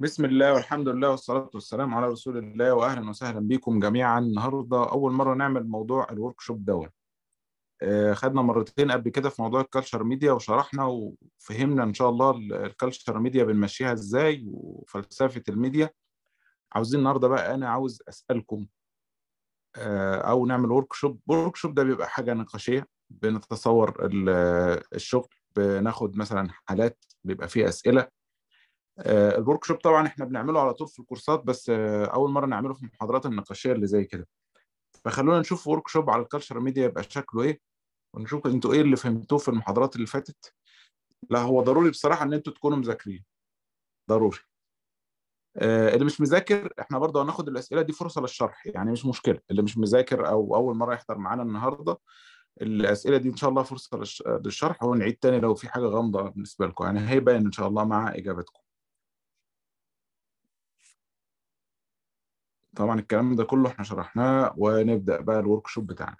بسم الله والحمد لله والصلاة والسلام على رسول الله وأهلا وسهلا بكم جميعا النهاردة أول مرة نعمل موضوع الوركشوب دون آه خدنا مرتين قبل كده في موضوع الكالتشر ميديا وشرحنا وفهمنا إن شاء الله الكالتشر ميديا بنمشيها إزاي وفلسفة الميديا عاوزين النهاردة بقى أنا عاوز أسألكم آه أو نعمل وركشوب وركشوب ده بيبقى حاجة نقاشية بنتصور الشغل بناخد مثلا حالات بيبقى فيه أسئلة آه، الورك شوب طبعا احنا بنعمله على طول في الكورسات بس آه، اول مره نعمله في المحاضرات النقاشيه اللي زي كده فخلونا نشوف ورك شوب على الكالتشر ميديا يبقى شكله ايه ونشوف انتوا ايه اللي فهمتوه في المحاضرات اللي فاتت لا هو ضروري بصراحه ان انتوا تكونوا مذاكرين ضروري آه، اللي مش مذاكر احنا برضه هناخد الاسئله دي فرصه للشرح يعني مش مشكله اللي مش مذاكر او اول مره يحضر معانا النهارده الاسئله دي ان شاء الله فرصه للشرح ونعيد تاني لو في حاجه غامضه بالنسبه لكم يعني هيبان ان شاء الله مع اجابتكم طبعا الكلام ده كله احنا شرحناه ونبدا بقى الورك شوب بتاعنا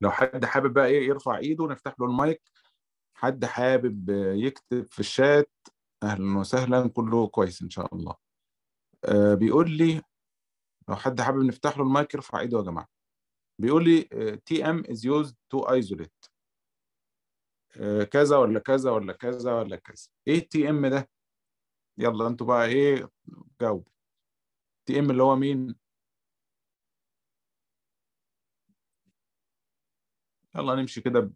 لو حد حابب بقى ايه يرفع ايده نفتح له المايك حد حابب يكتب في الشات اهلا وسهلا كله كويس ان شاء الله آه بيقول لي لو حد حابب نفتح له المايك يرفع ايده يا جماعه بيقول لي تي ام از يوزد تو ايزوليت كذا ولا كذا ولا كذا ولا كذا ايه تي ام ده يلا انتوا بقى ايه جاوبوا تي ام اللي هو مين يلا نمشي كده ب...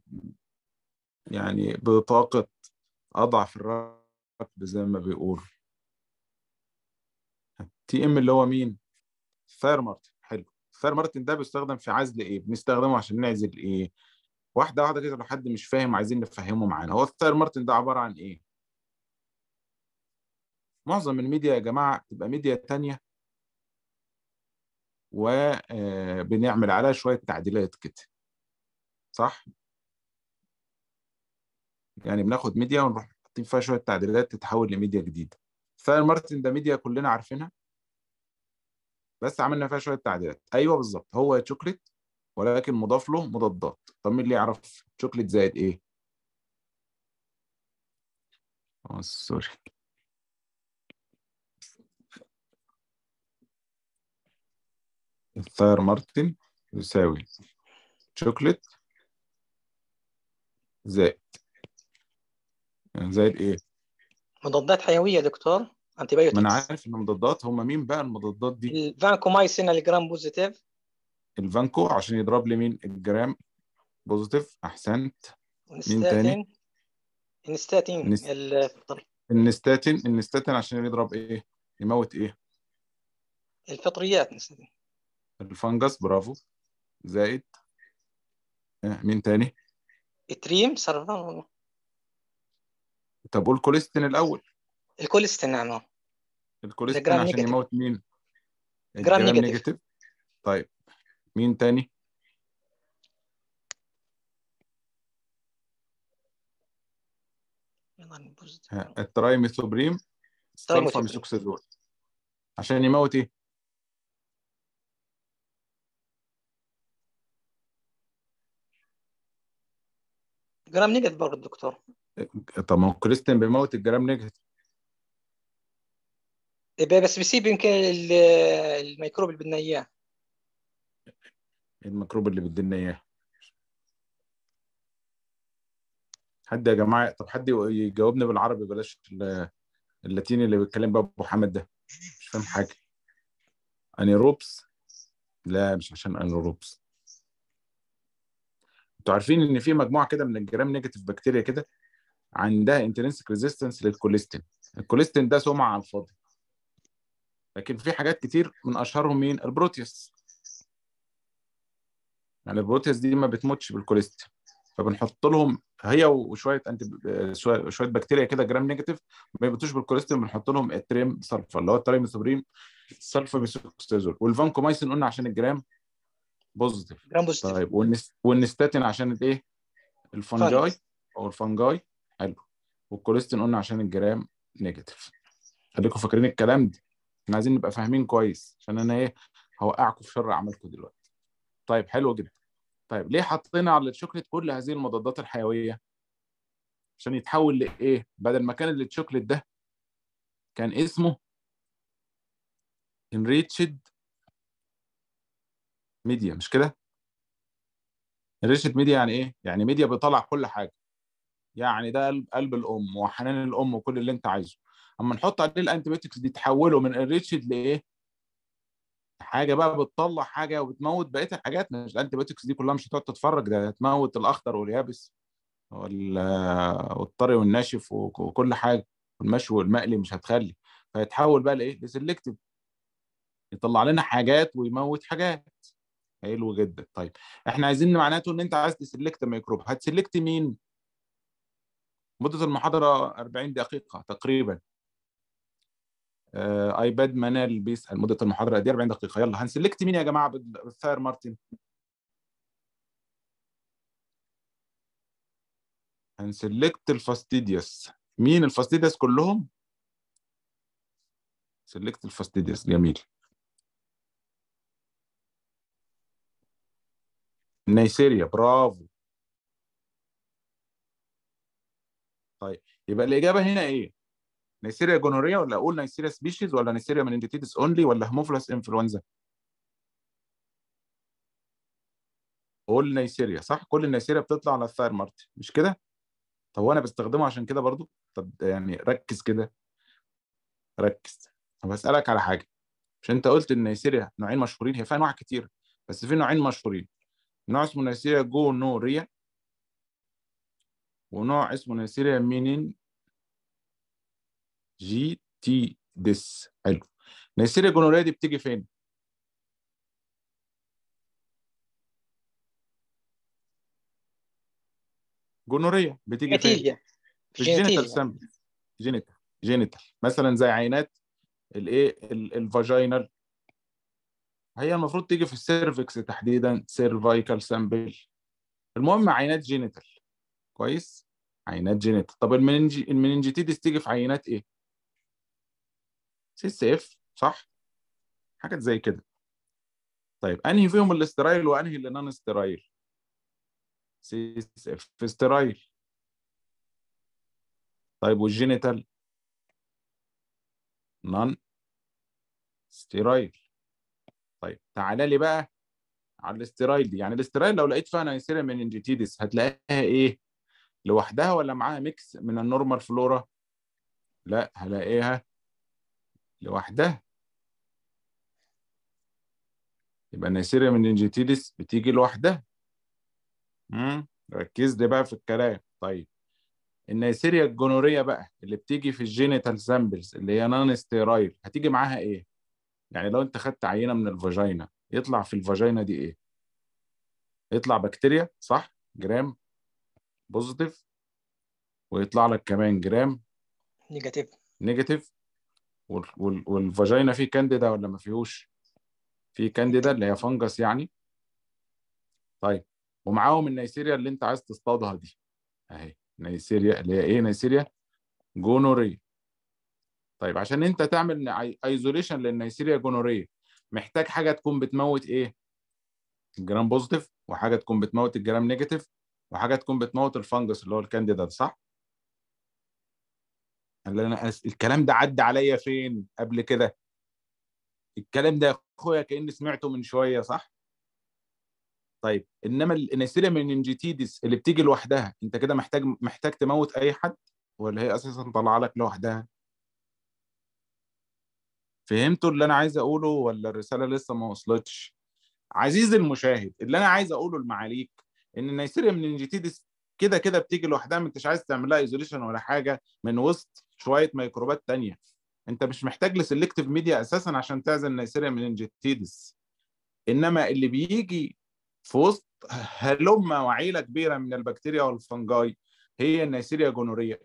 يعني بطاقة أضعف الركب زي ما بيقول تي ام اللي هو مين؟ فاير مارتن حلو الفاير مارتن ده بيستخدم في عزل ايه؟ بنستخدمه عشان نعزل ايه؟ واحدة واحدة كده لو حد مش فاهم عايزين نفهمه معانا هو الثاير مارتن ده عبارة عن ايه؟ معظم الميديا يا جماعة تبقى ميديا تانية وبنعمل آه، عليها شويه تعديلات كده صح يعني بناخد ميديا ونروح حاطين فيها شويه تعديلات تتحول لميديا جديده سان مارتن ده ميديا كلنا عارفينها بس عملنا فيها شويه تعديلات ايوه بالظبط هو شوكليت ولكن مضاف له مضادات طب مين اللي يعرف شوكليت زائد ايه سوري oh, الثاير مارتن يساوي شوكليت زائد يعني زائد ايه؟ مضادات حيويه يا دكتور انتي بايوتكس ما انا عارف ان المضادات هم مين بقى المضادات دي؟ الفانكومايسين الجرام بوزيتيف الفانكو عشان يضرب لي مين الجرام بوزيتيف احسنت مين تاني؟ النستاتين نست... النستاتين النستاتين عشان يضرب ايه؟ يموت ايه؟ الفطريات نستاتين الفنجس برافو زائد آه، مين تاني؟ اتريم سرفان طب قول كوليستين الأول الكوليستين نعم الكوليستين عشان نيجاتيف. يموت مين؟ جرام نيجاتيف. نيجاتيف طيب مين تاني؟ الترايميثوبريم سلفا ميثوكسيزول عشان يموت ايه؟ جرام نيجاتيف برضه الدكتور طب ما هو كريستيان بيموت الجرام نيجاتيف بس بيسيب يمكن الميكروب اللي بدنا اياه الميكروب اللي بدنا اياه حد يا جماعه طب حد يجاوبني بالعربي بلاش اللاتيني اللي بيتكلم بقى ابو حمد ده مش فاهم حاجه انيروبس لا مش عشان انيروبس انتوا عارفين ان في مجموعه كده من الجرام نيجاتيف بكتيريا كده عندها انترنسك ريزيستنس للكوليستين الكوليستين ده سمعه على الفاضي لكن في حاجات كتير من اشهرهم مين البروتيوس يعني البروتيوس دي ما بتموتش بالكوليستين فبنحط لهم هي وشويه انت شويه بكتيريا كده جرام نيجاتيف ما بيموتوش بالكوليستين بنحط لهم التريم سلفا اللي هو التريم سوبريم سلفا بيسوكسيزول والفانكومايسين قلنا عشان الجرام بوزيتيف جرام بوزيتيف طيب والنستاتين عشان الايه؟ الفنجاي او الفنجاي حلو والكوليستين قلنا عشان الجرام نيجاتيف خليكم فاكرين الكلام ده احنا عايزين نبقى فاهمين كويس عشان انا ايه هوقعكم في شر عملكم دلوقتي طيب حلو جدا طيب ليه حطينا على الشوكليت كل هذه المضادات الحيويه عشان يتحول لايه بدل ما كان الشوكليت ده كان اسمه انريتشد ميديا مش كده؟ ريشة ميديا يعني ايه؟ يعني ميديا بيطلع كل حاجة يعني ده قلب الام وحنان الام وكل اللي انت عايزه اما نحط عليه الانتيبيوتكس دي تحوله من الريتشد لايه؟ حاجه بقى بتطلع حاجه وبتموت بقيه الحاجات مش الانتيبيوتكس دي كلها مش هتقعد تتفرج ده هتموت الاخضر واليابس والطري والناشف وكل حاجه والمشوي والمقلي مش هتخلي فيتحول بقى لايه؟ لسلكتيف يطلع لنا حاجات ويموت حاجات حلو جدا طيب احنا عايزين معناته ان انت عايز تسلكت ميكروب هتسلكت مين مده المحاضره 40 دقيقه تقريبا آه ايباد منال بيسال مده المحاضره دي إيه؟ 40 دقيقه يلا هنسلكت مين يا جماعه بالفاير مارتن هنسلكت الفاستيديوس مين الفاستيديوس كلهم سلكت الفاستيديوس جميل نيسيريا برافو طيب يبقى الاجابه هنا ايه؟ نيسيريا جونوريا ولا اقول نيسيريا سبيشيز ولا نيسيريا مننجتيتس اونلي ولا هيموفيلس انفلونزا؟ قول نيسيريا صح؟ كل النيسيريا بتطلع على مارتي مش كده؟ طب وانا بستخدمه عشان كده برضو؟ طب يعني ركز كده ركز طب اسالك على حاجه مش انت قلت ان نيسيريا نوعين مشهورين هي فيها انواع كتير بس في نوعين مشهورين نوع اسمه نيسيريا جونوريا ونوع اسمه نيسيريا مينين جي تي ديس حلو نيسيريا جونوريا دي بتيجي فين؟ جونوريا بتيجي فين؟ في الجينيتال سامبل جينيتال جينيتال مثلا زي عينات الايه الفاجينال هي المفروض تيجي في السيرفكس تحديدا سيرفايكال سامبل المهم عينات جينيتال كويس عينات جينيتال طب المننج... المننجيتيدس تيجي في عينات ايه سي سيف اف صح حاجات زي كده طيب انهي فيهم الاسترايل وانهي اللي نان استرايل سي سيف اف استرايل طيب والجينيتال نان استرايل طيب تعالى لي بقى على الاسترايل دي يعني الاسترايل لو لقيت فيها نيسيريا مننجيتيدس هتلاقيها ايه لوحدها ولا معاها ميكس من النورمال فلورا لا هلاقيها لوحدها يبقى النيسيريا مننجيتيدس بتيجي لوحدها امم ركز لي بقى في الكلام طيب النيسيريا الجونوريه بقى اللي بتيجي في الجينيتال سامبلز اللي هي نان ستيرايل هتيجي معاها ايه يعني لو انت خدت عينه من الفاجينا يطلع في الفاجينا دي ايه يطلع بكتيريا صح جرام بوزيتيف ويطلع لك كمان جرام نيجاتيف نيجاتيف والفاجينا فيه كانديدا ولا ما فيهوش فيه كانديدا اللي هي فنجس يعني طيب ومعاهم النيسيريا اللي انت عايز تصطادها دي اهي نيسيريا اللي هي ايه نيسيريا جونوري طيب عشان انت تعمل ايزوليشن للنيسيريا جونوريا محتاج حاجه تكون بتموت ايه الجرام بوزيتيف وحاجه تكون بتموت الجرام نيجاتيف وحاجه تكون بتموت الفنجس اللي هو الكانديدا صح اللي انا أس... الكلام ده عدى عليا فين قبل كده الكلام ده يا اخويا كاني سمعته من شويه صح طيب انما النيسيريا مننجيتيدس اللي بتيجي لوحدها انت كده محتاج محتاج تموت اي حد ولا هي اساسا طالعه لك لوحدها فهمتوا اللي انا عايز اقوله ولا الرساله لسه ما وصلتش عزيزي المشاهد اللي انا عايز اقوله لمعاليك ان النيسيريا مننجيتيدس كده كده بتيجي لوحدها ما انتش عايز تعمل لها ايزوليشن ولا حاجه من وسط شويه ميكروبات تانية انت مش محتاج لسلكتيف ميديا اساسا عشان تعزل نيسيريا مننجيتيدس انما اللي بيجي في وسط هلمه وعيله كبيره من البكتيريا والفنجاي هي النيسيريا جونوريا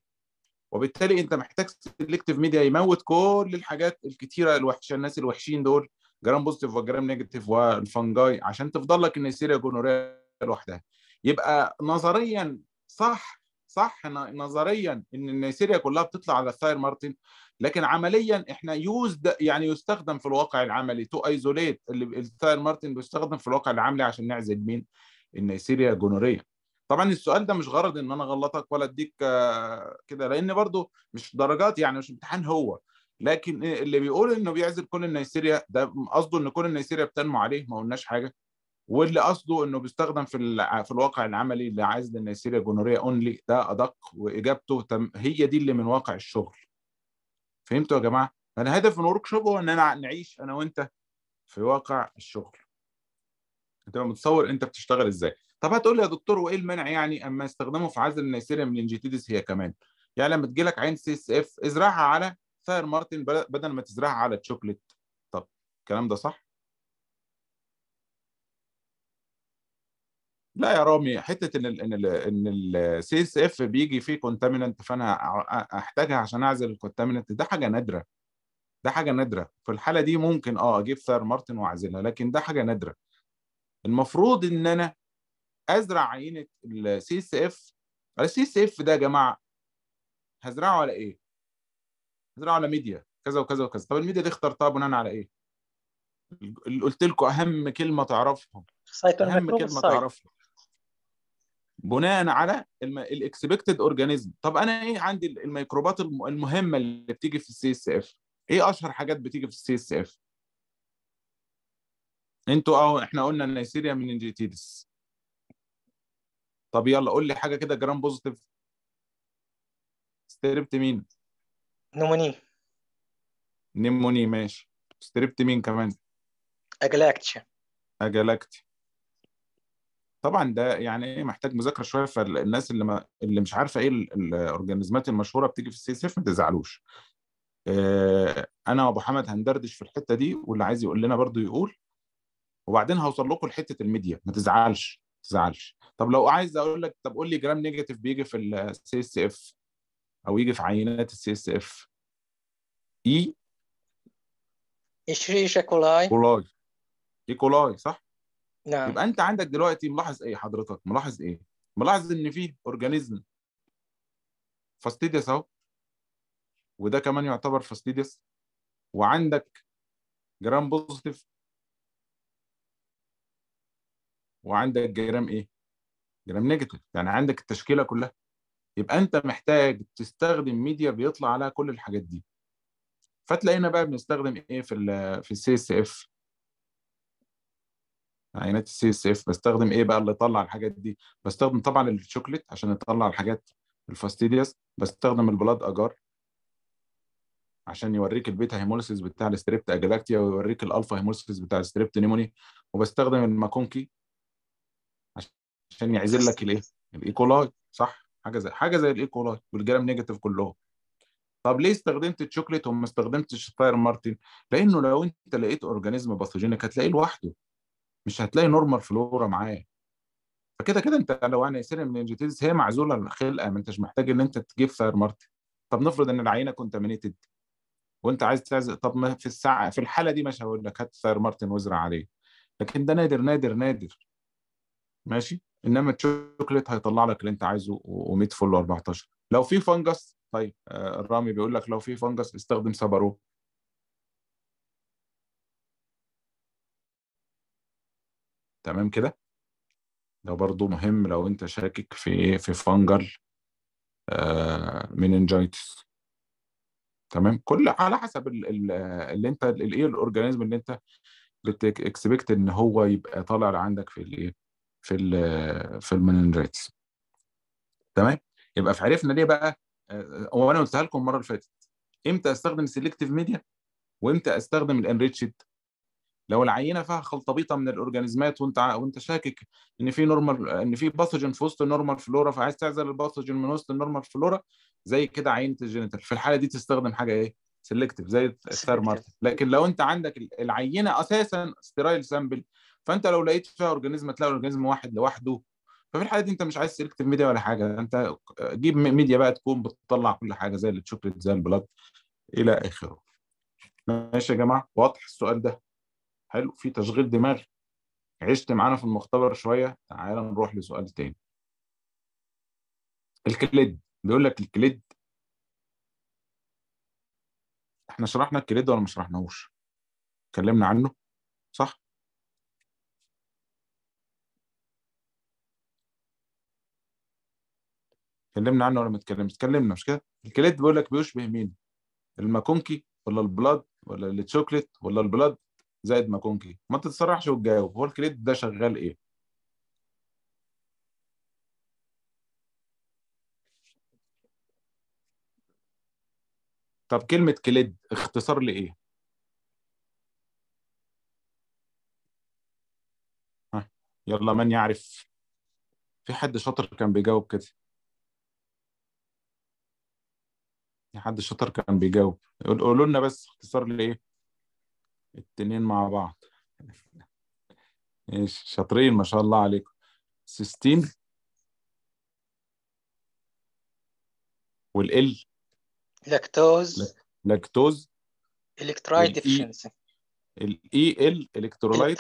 وبالتالي انت محتاج سيلكتيف ميديا يموت كل الحاجات الكتيره الوحشه الناس الوحشين دول جرام بوزيتيف وجرام نيجاتيف والفنجاي عشان تفضل لك النيسيريا جونوريا لوحدها يبقى نظريا صح صح نظريا ان النيسيريا كلها بتطلع على الثاير مارتن لكن عمليا احنا يوزد يعني يستخدم في الواقع العملي تو ايزوليت الثاير مارتن بيستخدم في الواقع العملي عشان نعزل مين النيسيريا جونوريا طبعا السؤال ده مش غرض ان انا اغلطك ولا اديك آه، كده لان برضو مش درجات يعني مش امتحان هو لكن إيه، اللي بيقول انه بيعزل كل النيسيريا ده قصده ان كل النيسيريا بتنمو عليه ما قلناش حاجه واللي قصده انه بيستخدم في في الواقع العملي لعزل النيسيريا جونوريا اونلي ده ادق واجابته هي دي اللي من واقع الشغل فهمتوا يا جماعه انا هدف من الورك هو ان انا نعيش انا وانت في واقع الشغل انت متصور انت بتشتغل ازاي طب هتقول لي يا دكتور وايه المانع يعني اما استخدمه في عزل النيسيريا من الانجيتيدس هي كمان يعني لما تجي لك عين سي اس اف ازرعها على ثاير مارتن بدل ما تزرعها على تشوكلت طب الكلام ده صح لا يا رامي حته ان الـ ان الـ ان السي اس اف بيجي فيه كونتامينانت فانا احتاجها عشان اعزل الكونتامينانت ده حاجه نادره ده حاجه نادره في الحاله دي ممكن اه اجيب ثاير مارتن واعزلها لكن ده حاجه نادره المفروض ان انا ازرع عينه السي اس اف السي اس اف ده يا جماعه هزرعه على ايه؟ هزرعه على ميديا كذا وكذا وكذا طب الميديا دي اخترتها بناء على ايه؟ اللي قلت لكم اهم كلمه تعرفها اهم كلمه تعرفها بناء على الاكسبكتد اورجانيزم طب انا ايه عندي الميكروبات المهمه اللي بتيجي في السي اس اف ايه اشهر حاجات بتيجي في السي اس اف انتوا اه احنا قلنا النيسيريا من انجيتيدس طب يلا قول لي حاجه كده جرام بوزيتيف ستربت مين نموني نيموني ماشي ستربت مين كمان اجلاكتيا اجلاكتيا طبعا ده يعني ايه محتاج مذاكره شويه فالناس اللي ما اللي مش عارفه ايه الاورجانيزمات المشهوره بتيجي في السي اس اف ما تزعلوش آه، انا وابو حمد هندردش في الحته دي واللي عايز يقول لنا برضو يقول وبعدين هوصل لكم لحته الميديا ما تزعلش تزعلش طب لو عايز اقول لك طب قول لي جرام نيجاتيف بيجي في السي اس اف او يجي في عينات السي e؟ اس اف اي اشريش كولاي كولاي دي كولاي صح؟ نعم يبقى انت عندك دلوقتي ملاحظ ايه حضرتك؟ ملاحظ ايه؟ ملاحظ ان فيه اورجانيزم فاستيديس اهو وده كمان يعتبر فاستيديس وعندك جرام بوزيتيف وعندك جرام ايه؟ جرام نيجاتيف يعني عندك التشكيله كلها يبقى انت محتاج تستخدم ميديا بيطلع عليها كل الحاجات دي فتلاقينا بقى بنستخدم ايه في الـ في السي اس اف عينات السي اس اف بستخدم ايه بقى اللي يطلع الحاجات دي بستخدم طبعا الشوكليت عشان يطلع الحاجات الفاستيديوس بستخدم البلاد اجار عشان يوريك البيتا هيموليسيس بتاع الستريبت اجلاكتيا ويوريك الالفا هيموليسيس بتاع الستريبت نيموني وبستخدم الماكونكي عشان يعزل لك الايه؟ الايكولاي e صح؟ حاجه زي حاجه زي الايكولاي e والجرام نيجاتيف كلهم. طب ليه استخدمت الشوكليت وما استخدمتش فاير مارتن؟ لانه لو انت لقيت اورجانيزم باثوجينيك هتلاقيه لوحده مش هتلاقي نورمال فلورا معاه. فكده كده انت لو انا سيريا مننجيتيز هي معزوله الخلقه ما انتش محتاج ان انت تجيب فاير مارتن. طب نفرض ان العينه كونتامينيتد وانت عايز تعزق طب ما في الساعه في الحاله دي مش هقول لك هات ثير مارتن وازرع عليه لكن ده نادر نادر نادر ماشي انما الشوكليت هيطلع لك اللي انت عايزه و100 فل و14 لو في فنجس طيب الرامي آه، بيقول لك لو في فنجس استخدم سبرو تمام كده ده برضو مهم لو انت شاكك في إيه؟ في فنجل آه مننجايتس تمام كل على حسب اللي انت الايه الاورجانيزم اللي انت بتكسبكت ان هو يبقى طالع عندك في الايه في الـ في المننجيتس تمام يبقى فعرفنا ليه بقى آه، هو انا قلتها لكم المره اللي فاتت امتى استخدم سيلكتيف ميديا وامتى استخدم الانريتشد لو العينه فيها خلطبيطه من الاورجانيزمات وانت وانت شاكك ان في نورمال ان في باثوجين في وسط النورمال فلورا فعايز تعزل الباثوجين من وسط النورمال فلورا زي كده عينه الجينيتال في الحاله دي تستخدم حاجه ايه؟ سيلكتيف زي الثيرمارت لكن لو انت عندك العينه اساسا ستيرايل سامبل فانت لو لقيت فيها اورجانيزم هتلاقي اورجانيزم واحد لوحده ففي الحاله دي انت مش عايز سيلكتيف ميديا ولا حاجه انت جيب ميديا بقى تكون بتطلع كل حاجه زي الشوكليت زي البلاد الى اخره ماشي يا جماعه واضح السؤال ده حلو في تشغيل دماغ عشت معانا في المختبر شويه تعال نروح لسؤال تاني الكليد بيقول لك الكليد احنا شرحنا الكليد ولا ما شرحناهوش اتكلمنا عنه صح اتكلمنا عنه ولا ما اتكلمناش اتكلمنا مش كده الكليت بيقول لك بيشبه مين الماكونكي ولا البلاد ولا التشوكلت ولا البلاد زائد ماكونكي ما تتصرحش وتجاوب هو الكليت ده شغال ايه طب كلمة كليد اختصار لإيه؟ ها يلا من يعرف في حد شاطر كان بيجاوب كده حد شاطر كان بيجاوب قولوا لنا بس اختصار لايه التنين مع بعض ماشي شاطرين ما شاء الله عليكم سيستين والال لاكتوز لاكتوز الكتراي ديفشنسي الاي ال الكترولايت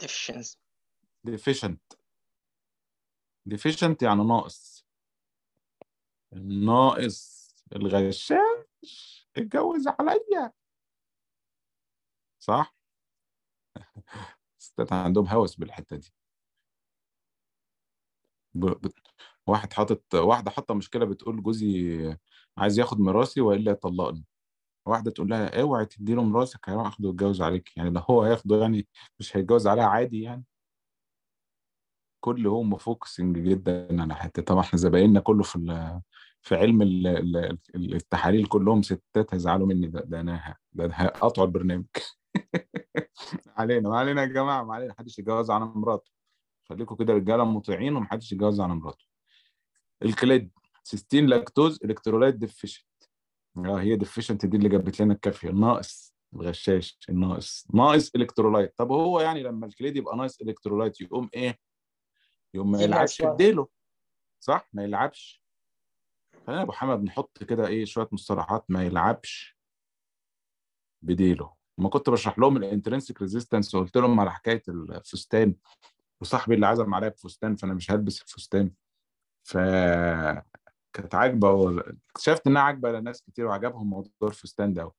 ديفشنسي ديفيشنت ديفيشنت يعني ناقص ناقص الغشاش اتجوز عليا صح؟ الستات عندهم هوس بالحتة دي ب... ب... واحد حاطط واحدة حاطة مشكلة بتقول جوزي عايز ياخد مراسي وإلا يطلقني واحدة تقول لها اوعي تديله مراسك هيروح ياخده ويتجوز عليك يعني لو هو هياخده يعني مش هيتجوز عليها عادي يعني كل هو فوكسنج جدا على حته طبعا احنا زبايننا كله في في علم التحاليل كلهم ستات هيزعلوا مني ده, ده انا ده, ده البرنامج علينا ما علينا يا جماعه ما علينا حدش يتجوز على مراته خليكم كده رجاله مطيعين ومحدش يتجوز على مراته الكليد سيستين لاكتوز الكترولايت ديفيشنت اه هي ديفيشنت دي اللي جابت لنا الكافيه ناقص الغشاش الناقص ناقص الكترولايت طب هو يعني لما الكليد يبقى ناقص الكترولايت يقوم ايه يقوم ما يلعبش بديله صح ما يلعبش خلينا يا ابو حمد نحط كده ايه شويه مصطلحات ما يلعبش بديله ما كنت بشرح لهم الانترنسك ريزيستنس وقلت لهم على حكايه الفستان وصاحبي اللي عزم عليا بفستان فانا مش هلبس الفستان ف كانت عاجبه اكتشفت انها عاجبه لناس كتير وعجبهم موضوع الفستان ده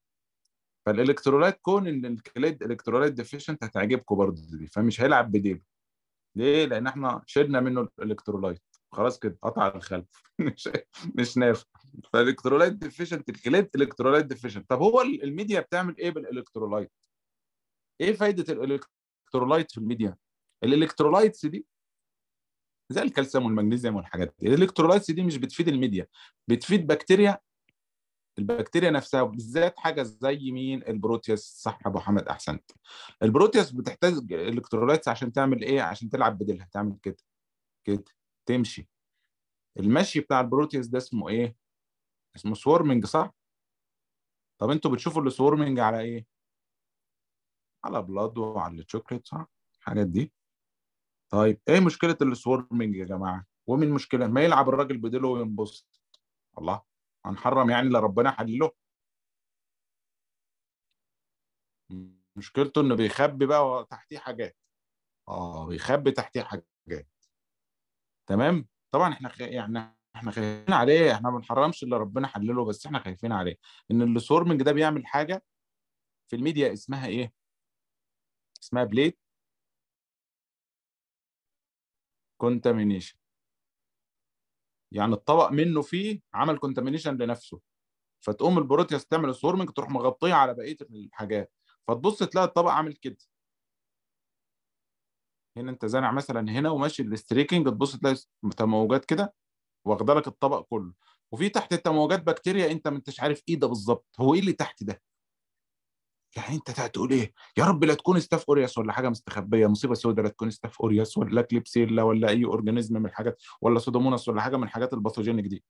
فالالكترولايت كون ان الكليد الكترولايت ديفيشنت هتعجبكم برضه دي فمش هيلعب بديله ليه؟ لان احنا شلنا منه الالكترولايت خلاص كده قطع الخلف مش مش نافع فالالكترولايت ديفيشنت الكليت الكترولايت ديفيشنت طب هو الميديا بتعمل ايه بالالكترولايت؟ ايه فايده الالكترولايت في الميديا؟ الالكترولايتس دي زي الكالسيوم والمغنيسيوم والحاجات دي الالكترولايتس دي مش بتفيد الميديا بتفيد بكتيريا البكتيريا نفسها بالذات حاجه زي مين البروتيوس صح ابو حمد احسنت البروتيوس بتحتاج الكترولايتس عشان تعمل ايه عشان تلعب بديلها تعمل كده كده تمشي المشي بتاع البروتيز ده اسمه ايه؟ اسمه سورمنج صح؟ طب انتوا بتشوفوا السورمنج على ايه؟ على بلاد وعلى الشوكليت صح؟ الحاجات دي طيب ايه مشكله السورمنج يا جماعه؟ ومن مشكله ما يلعب الراجل بديله وينبسط الله هنحرم يعني اللي ربنا حلله مشكلته انه بيخبي بقى تحتيه حاجات اه بيخبي تحتيه حاجات تمام طبعا احنا خ... يعني احنا خايفين عليه احنا ما بنحرمش اللي ربنا حلله بس احنا خايفين عليه ان السورمنج ده بيعمل حاجه في الميديا اسمها ايه اسمها بليت كونتامينيشن يعني الطبق منه فيه عمل كونتامينيشن لنفسه فتقوم البروتياس تعمل السورمنج تروح مغطيه على بقيه الحاجات فتبص تلاقي الطبق عامل كده هنا انت زارع مثلا هنا وماشي الاستريكنج تبص تلاقي تموجات كده واخده لك الطبق كله وفي تحت التموجات بكتيريا انت ما انتش عارف ايه ده بالظبط هو ايه اللي تحت ده يعني انت تقول ايه يا رب لا تكون ستاف اورياس ولا حاجه مستخبيه مصيبه سوداء لا تكون ستاف اورياس ولا كليبسيلا ولا اي اورجانيزم من الحاجات ولا سودوموناس ولا حاجه من الحاجات الباثوجينيك دي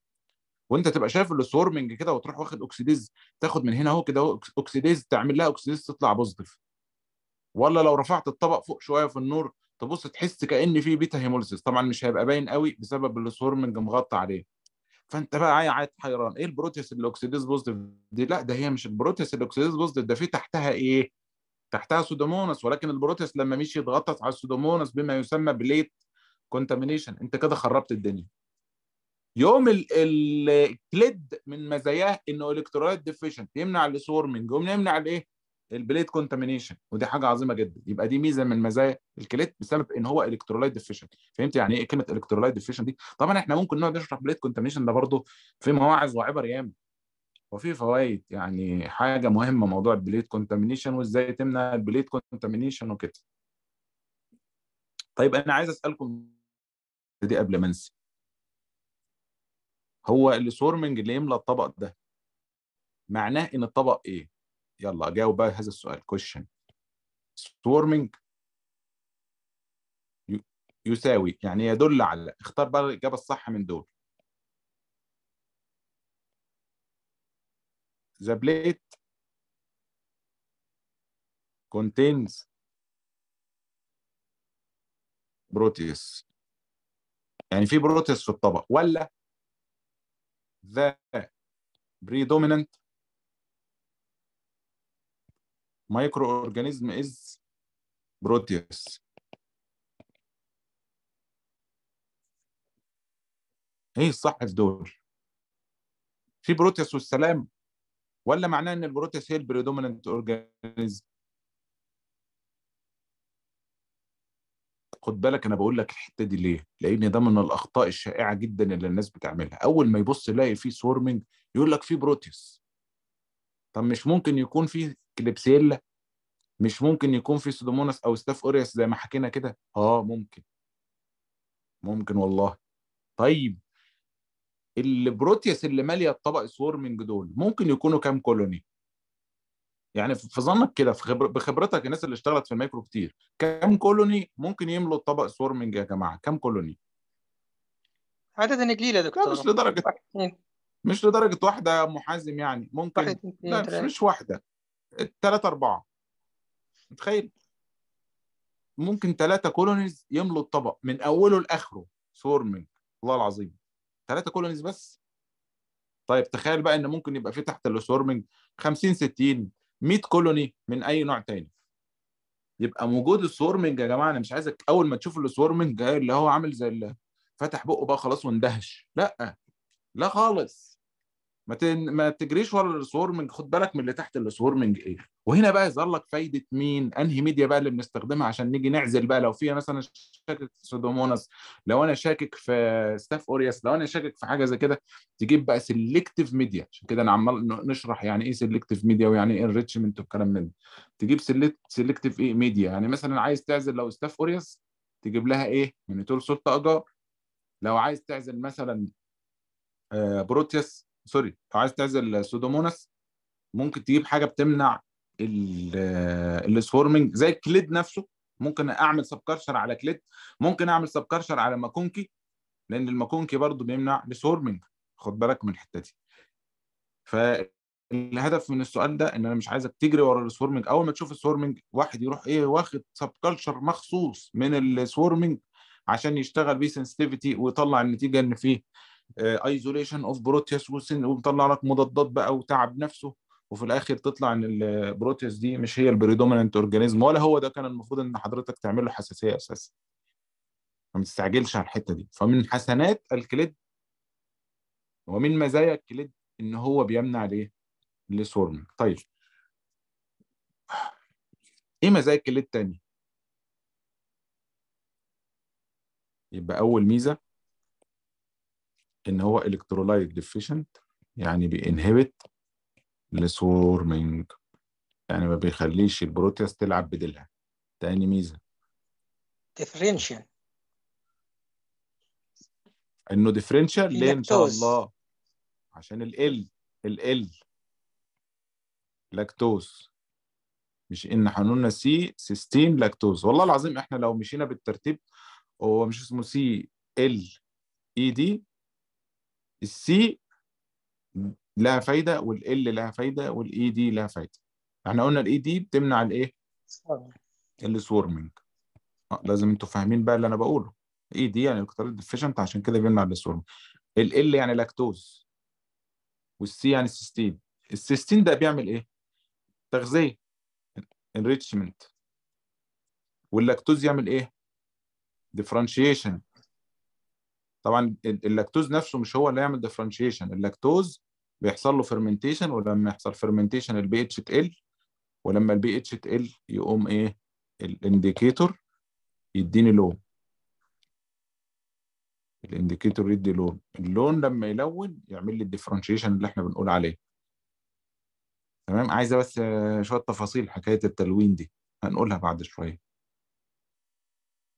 وانت تبقى شايف السورمنج كده وتروح واخد اوكسيديز تاخد من هنا اهو كده اوكسيديز تعمل لها اوكسيديز تطلع بوزيتيف ولا لو رفعت الطبق فوق شويه في النور تبص تحس كان في بيتا هيموليسيس طبعا مش هيبقى باين قوي بسبب اللي السورمنج مغطى عليه فانت بقى قاعد حيران ايه البروتيس الاكسيديز بوزيتيف دي لا ده هي مش البروتيس الاكسيديز بوزيتيف ده في تحتها ايه تحتها سودومونس ولكن البروتيس لما مشي يتغطس على السودومونس بما يسمى بليت كونتامينيشن انت كده خربت الدنيا يوم الكليد من مزاياه انه الكترولايت ديفيشنت يمنع السورمنج يمنع الايه البليت كونتامينيشن ودي حاجه عظيمه جدا يبقى دي ميزه من مزايا الكليت بسبب ان هو الكترولايت ديفيشن فهمت يعني ايه كلمه الكترولايت ديفيشن دي طبعا احنا ممكن نقعد نشرح بليت كونتامينيشن ده برضه في مواعظ وعبر ياما وفي فوائد يعني حاجه مهمه موضوع البليت كونتامينيشن وازاي تمنع البليت كونتامينيشن وكده طيب انا عايز اسالكم دي قبل ما انسى هو السورمنج اللي يملى الطبق ده معناه ان الطبق ايه يلا جاوب بقى هذا السؤال كوشن swarming يساوي يعني يدل على اختار بقى الاجابه الصح من دول the بليت contains بروتيس يعني في بروتيس في الطبق ولا the predominant microorganism is بروتيوس ايه الصح في دول؟ في بروتيوس والسلام ولا معناه ان البروتيوس هي البريدومينانت اورجانيزم؟ خد بالك انا بقول لك الحته دي ليه؟ لان ده من الاخطاء الشائعه جدا اللي الناس بتعملها، اول ما يبص يلاقي في سورمنج يقول لك في بروتيوس طب مش ممكن يكون في كليبسيلا مش ممكن يكون في سودوموناس او ستاف اوريس زي ما حكينا كده اه ممكن ممكن والله طيب البروتياس اللي ماليه الطبق سوورمنج دول ممكن يكونوا كام كولوني يعني في ظنك كده في خبر... بخبرتك الناس اللي اشتغلت في الميكرو كتير كام كولوني ممكن يملوا الطبق سوورمنج يا جماعه كام كولوني عدد قليل يا دكتور مش لدرجه مش لدرجه واحده محازم يعني ممكن لا مش, مش واحده ثلاثه اربعه متخيل ممكن ثلاثه كولونيز يملوا الطبق من اوله لاخره سورمنج والله العظيم ثلاثه كولونيز بس طيب تخيل بقى ان ممكن يبقى في تحت السورمنج 50 60 100 كولوني من اي نوع تاني يبقى موجود السورمنج يا جماعه انا مش عايزك اول ما تشوف السورمنج اللي هو عامل زي اللي فتح بقه بقى خلاص واندهش لا لا خالص ما تن... ما تجريش ورا السورمنج خد بالك من اللي تحت السورمنج ايه وهنا بقى يظهر لك فايده مين انهي ميديا بقى اللي بنستخدمها عشان نيجي نعزل بقى لو فيها مثلا شاكك في سودوموناس لو انا شاكك في ستاف اورياس لو انا شاكك في حاجه زي كده تجيب بقى سيلكتيف ميديا عشان كده انا عمال نشرح يعني ايه سيلكتيف ميديا ويعني ايه انريتشمنت والكلام من ده تجيب سيلكتيف ايه ميديا يعني مثلا عايز تعزل لو ستاف اورياس تجيب لها ايه مونيتور سلطه اجار لو عايز تعزل مثلا آه، بروتيس سوري لو عايز تعزل سودوموناس ممكن تجيب حاجه بتمنع السفورمنج زي الكليد نفسه ممكن اعمل سبكرشر على كليد ممكن اعمل سبكرشر على ماكونكي لان الماكونكي برضو بيمنع السفورمنج خد بالك من الحته دي فالهدف من السؤال ده ان انا مش عايزك تجري ورا السورمنج اول ما تشوف السورمنج واحد يروح ايه واخد سبكلشر مخصوص من السورمنج عشان يشتغل بيه سنسيتيفيتي ويطلع النتيجه ان فيه ايزوليشن اوف بروتيس وبيطلع لك مضادات بقى وتعب نفسه وفي الاخر تطلع ان البروتيس دي مش هي البريدومينانت اورجانيزم ولا هو ده كان المفروض ان حضرتك تعمل له حساسيه اساسا فما تستعجلش على الحته دي فمن حسنات الكليد ومن مزايا الكليد ان هو بيمنع الايه؟ السورم طيب ايه مزايا الكليد تاني يبقى اول ميزه ان هو الكترولايت ديفيشنت يعني بينهبت السورمنج يعني ما بيخليش البروتياس تلعب بديلها تاني ميزه ديفرنشال انه ديفرنشال ليه ان شاء الله عشان ال ال لاكتوز مش ان حنونا سي سيستين لاكتوز والله العظيم احنا لو مشينا بالترتيب هو مش اسمه سي ال اي دي السي لها فايده والال لها فايده والاي دي لها فايده احنا قلنا الاي دي بتمنع الايه السورمنج آه لازم انتوا فاهمين بقى اللي انا بقوله الاي دي يعني الكتار ديفيشنت عشان كده بيمنع السورمنج ال يعني لاكتوز والسي يعني سيستين السيستين ده بيعمل ايه تغذيه انريتشمنت واللاكتوز يعمل ايه ديفرنشيشن طبعا اللاكتوز نفسه مش هو اللي يعمل ديفرنشيشن اللاكتوز بيحصل له فيرمنتيشن ولما يحصل فيرمنتيشن البي اتش تقل ولما البي اتش تقل يقوم ايه الانديكيتور يديني لون الانديكيتور يدي لون اللون لما يلون يعمل لي الديفرنشيشن اللي احنا بنقول عليه تمام عايزه بس شويه تفاصيل حكايه التلوين دي هنقولها بعد شويه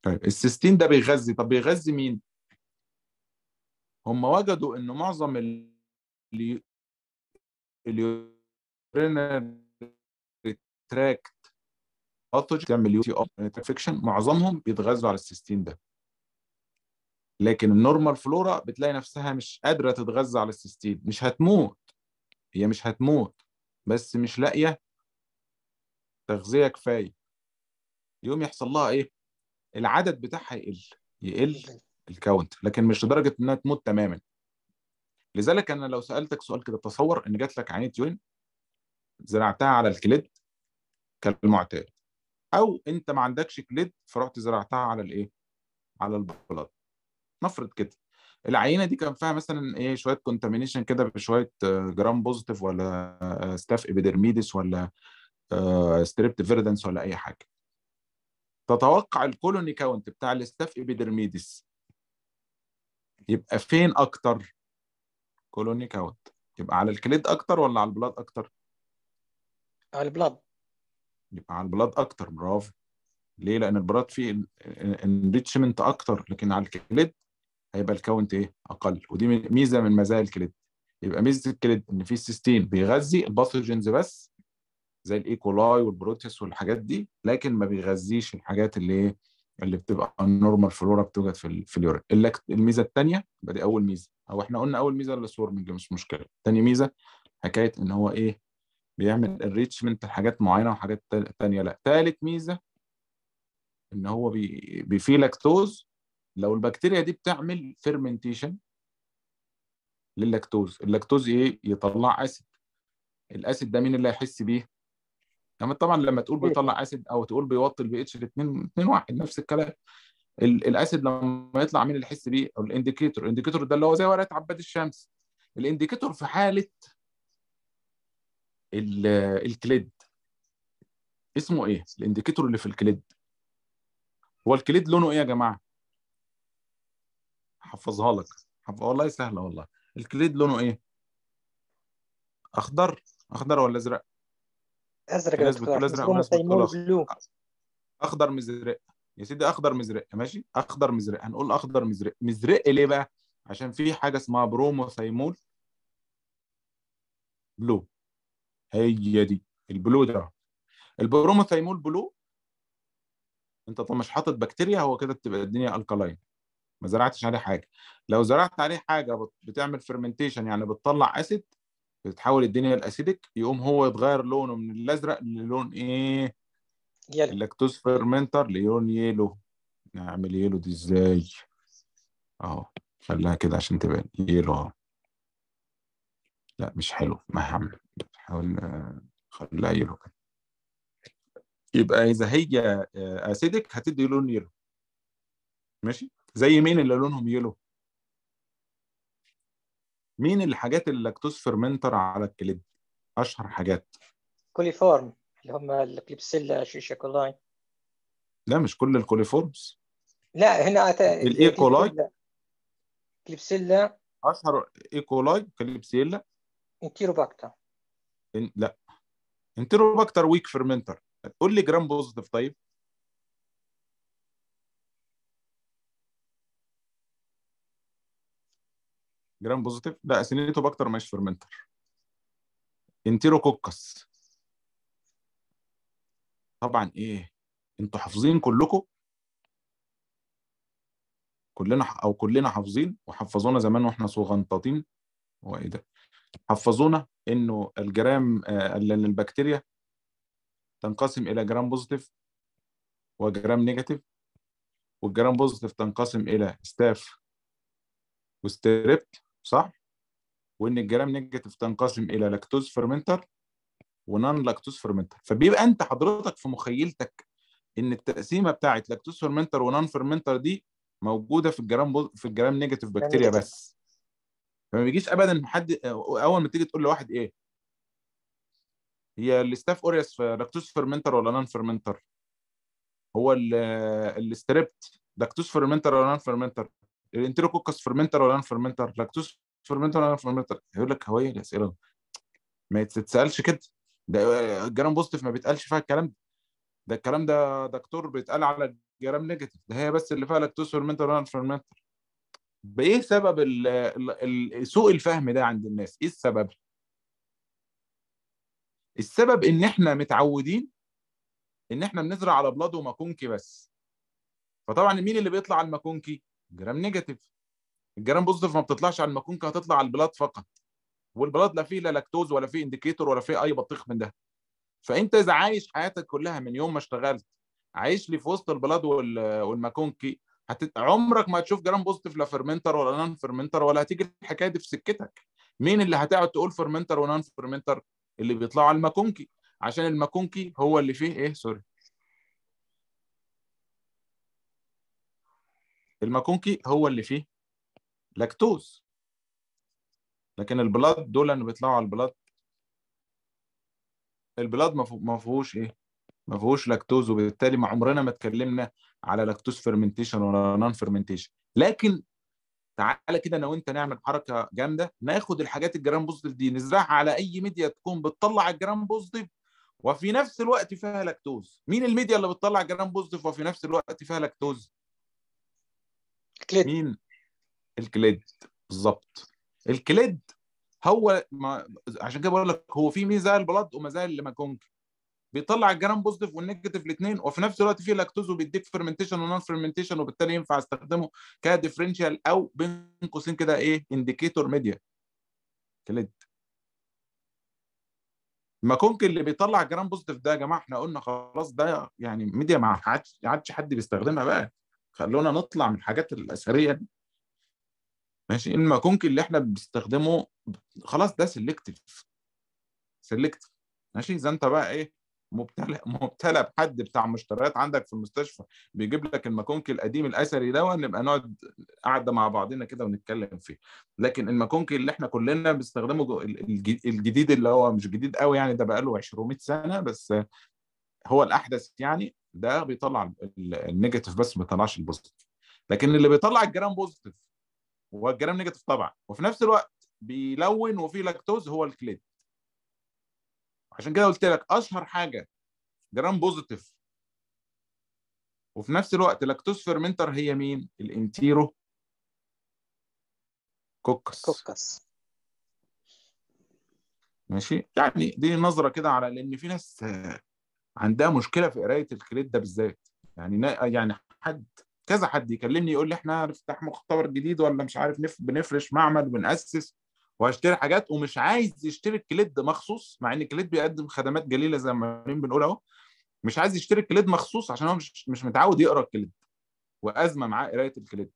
طيب السيستين ده بيغذي طب بيغذي مين هم وجدوا انه معظم اللي اليورينري تراكت باثوجين تعمل يو تي انفكشن معظمهم بيتغذوا على السيستين ده لكن النورمال فلورا بتلاقي نفسها مش قادره تتغذى على السيستين مش هتموت هي مش هتموت بس مش لاقيه تغذيه كفايه يوم يحصل لها ايه العدد بتاعها يقل يقل الكاونت لكن مش لدرجه انها تموت تماما لذلك انا لو سالتك سؤال كده تصور ان جات لك عينه يون زرعتها على الكليد كالمعتاد او انت ما عندكش كليد فرحت زرعتها على الايه على البلاط نفرض كده العينه دي كان فيها مثلا ايه شويه كونتامينيشن كده بشويه جرام آه، بوزيتيف ولا ستاف آه، ابيدرميدس ولا ستريبت آه، فيردنس ولا اي حاجه تتوقع الكولوني كاونت بتاع الستاف ابيدرميدس يبقى فين اكتر كولوني كاوت يبقى على الكليد اكتر ولا على البلاد اكتر على البلاد يبقى على البلاد اكتر برافو ليه لان البلاد فيه انريتشمنت اكتر لكن على الكليد هيبقى الكاونت ايه اقل ودي ميزه من مزايا الكليد يبقى ميزه الكليد ان في سيستين بيغذي الباثوجينز بس زي الايكولاي والبروتيس والحاجات دي لكن ما بيغذيش الحاجات اللي ايه اللي بتبقى النورمال فلورا بتوجد في, في اليورين الميزه الثانيه دي اول ميزه او احنا قلنا اول ميزه السورمنج مش مشكله ثاني ميزه حكايه ان هو ايه بيعمل الريتشمنت لحاجات معينه وحاجات ثانيه لا ثالث ميزه ان هو بي... بفي لاكتوز لو البكتيريا دي بتعمل فيرمنتيشن لللاكتوز اللاكتوز ايه يطلع اسيد الاسيد ده مين اللي هيحس بيه يعني طبعا لما تقول إيه. بيطلع اسيد او تقول بيوطي البي اتش ل 2 2 1 نفس الكلام الاسيد لما يطلع مين اللي يحس بيه او الانديكيتور الانديكيتور ده اللي هو زي ورقه عباد الشمس الانديكيتور في حاله الكليد اسمه ايه الانديكيتور اللي في الكليد هو الكليد لونه ايه يا جماعه حفظها لك حفظ... والله سهله والله الكليد لونه ايه اخضر اخضر ولا ازرق ازرق الناس بتقول ازرق والناس بتقول اخضر مزرق يا سيدي اخضر مزرق ماشي اخضر مزرق هنقول اخضر مزرق مزرق ليه بقى عشان في حاجه اسمها بروموثيمول بلو هي دي البلو ده البروموثيمول بلو انت طب مش حاطط بكتيريا هو كده بتبقى الدنيا الكالاين ما زرعتش عليه حاجه لو زرعت عليه حاجه بتعمل فيرمنتيشن يعني بتطلع اسيد بتتحول الدنيا لاسيدك يقوم هو يتغير لونه من الازرق للون ايه يلو اللاكتوز فيرمنتر للون يلو نعمل يلو دي ازاي اهو خليها كده عشان تبان يلو اهو لا مش حلو ما هعمل حاول آه، خليها يلو كده يبقى اذا هي آه، اسيدك هتدي لون يلو ماشي زي مين اللي لونهم يلو مين الحاجات اللاكتوز فيرمنتر على الكليب اشهر حاجات كوليفورم اللي هم الكليبسيلا شيشا كولاي لا مش كل الكوليفورمز لا هنا أت... الايكولاي e كليبسيلا اشهر ايكولاي e كليبسيلا انتيروباكتر إن... لا انتيروباكتر ويك فيرمنتر قول لي جرام بوزيتيف طيب جرام بوزيتيف لا اسينيتو باكتر مش فرمنتر كوكس طبعا ايه انتوا حافظين كلكم كلنا او كلنا حافظين وحفظونا زمان واحنا صغنطاطين وايه ده حفظونا انه الجرام آه، البكتيريا تنقسم الى جرام بوزيتيف وجرام نيجاتيف والجرام بوزيتيف تنقسم الى ستاف وستريبت صح؟ وان الجرام نيجاتيف تنقسم الى لاكتوز فرمنتر ونان لاكتوز فرمنتر فبيبقى انت حضرتك في مخيلتك ان التقسيمه بتاعت لاكتوز فرمنتر ونان فرمنتر دي موجوده في الجرام بو... في الجرام نيجاتيف بكتيريا بس فما بيجيش ابدا حد اول ما تيجي تقول لواحد ايه هي الاستاف اوريس في لاكتوز فرمنتر ولا نان فرمنتر هو الاستريبت لاكتوز فرمنتر ولا نان فرمنتر الانتروكوكس فرمنتر ولا فرمنتر لاكتوز فرمنتر ولا فرمنتر هيقول لك هو ايه الاسئله ما تتسالش كده ده الجرام بوزيتيف ما بيتقالش فيها الكلام ده ده الكلام ده دكتور بيتقال على الجرام نيجاتيف ده هي بس اللي فيها لاكتوز فرمنتر ولا فرمنتر بايه سبب سوء الفهم ده عند الناس ايه السبب السبب ان احنا متعودين ان احنا بنزرع على بلاد وماكونكي بس فطبعا مين اللي بيطلع على الماكونكي جرام نيجاتيف الجرام بوزيتيف ما بتطلعش على المكونكه هتطلع على البلاد فقط والبلاد لا فيه لا لاكتوز ولا فيه انديكيتور ولا فيه اي بطيخ من ده فانت اذا عايش حياتك كلها من يوم ما اشتغلت عايش لي في وسط البلاد والماكونكي هتت... عمرك ما هتشوف جرام بوزيتيف لا فيرمنتر ولا نان فيرمنتر ولا هتيجي الحكايه دي في سكتك مين اللي هتقعد تقول فيرمنتر ونان فيرمنتر اللي بيطلعوا على الماكونكي عشان الماكونكي هو اللي فيه ايه سوري الماكونكي هو اللي فيه لاكتوز لكن البلاد دول اللي بيطلعوا على البلاد البلاد ما فيهوش ايه ما فيهوش لاكتوز وبالتالي ما عمرنا ما اتكلمنا على لاكتوز فيرمنتيشن ولا نون فيرمنتيشن لكن تعالى كده انا وانت نعمل حركه جامده ناخد الحاجات الجرام بوزيتيف دي نزرعها على اي ميديا تكون بتطلع الجرام بوزيتيف وفي نفس الوقت فيها لاكتوز مين الميديا اللي بتطلع جرام بوزيتيف وفي نفس الوقت فيها لاكتوز الكليد مين الكليد بالظبط الكليد هو ما عشان كده بقول لك هو في ميزه البلد ومزايا اللي ما كونك بيطلع الجرام بوزيتيف والنيجاتيف الاثنين وفي نفس الوقت في لاكتوز وبيديك فيرمنتيشن ونون فيرمنتيشن وبالتالي ينفع استخدمه كديفرنشال او بين قوسين كده ايه انديكيتور ميديا كليد ما كونك اللي بيطلع الجرام بوزيتيف ده يا جماعه احنا قلنا خلاص ده يعني ميديا ما عادش حد بيستخدمها بقى خلونا نطلع من الحاجات الاثريه دي ماشي الماكونكي اللي احنا بنستخدمه خلاص ده سيلكتيف سيلكتيف ماشي اذا انت بقى ايه مبتلى مبتلى بحد بتاع مشتريات عندك في المستشفى بيجيب لك الماكونكي القديم الاثري ده نبقى نقعد قعده مع بعضنا كده ونتكلم فيه لكن الماكونكي اللي احنا كلنا بنستخدمه الجديد اللي هو مش جديد قوي يعني ده بقى له 200 سنه بس هو الاحدث يعني ده بيطلع النيجاتيف بس ما بيطلعش البوزيتيف لكن اللي بيطلع الجرام بوزيتيف هو الجرام نيجاتيف طبعا وفي نفس الوقت بيلون وفيه لاكتوز هو الكليد عشان كده قلت لك اشهر حاجه جرام بوزيتيف وفي نفس الوقت لاكتوز فيرمنتر هي مين الانتيرو كوكس كوكس ماشي يعني دي نظره كده على لان في ناس عندها مشكله في قرايه الكريت ده بالذات يعني يعني حد كذا حد يكلمني يقول لي احنا هنفتح مختبر جديد ولا مش عارف نف... بنفرش معمل بنأسس وهشتري حاجات ومش عايز يشتري الكليد مخصوص مع ان الكليد بيقدم خدمات جليله زي ما بنقول اهو مش عايز يشتري الكليد مخصوص عشان هو مش مش متعود يقرا الكليد وازمه معاه قرايه الكليد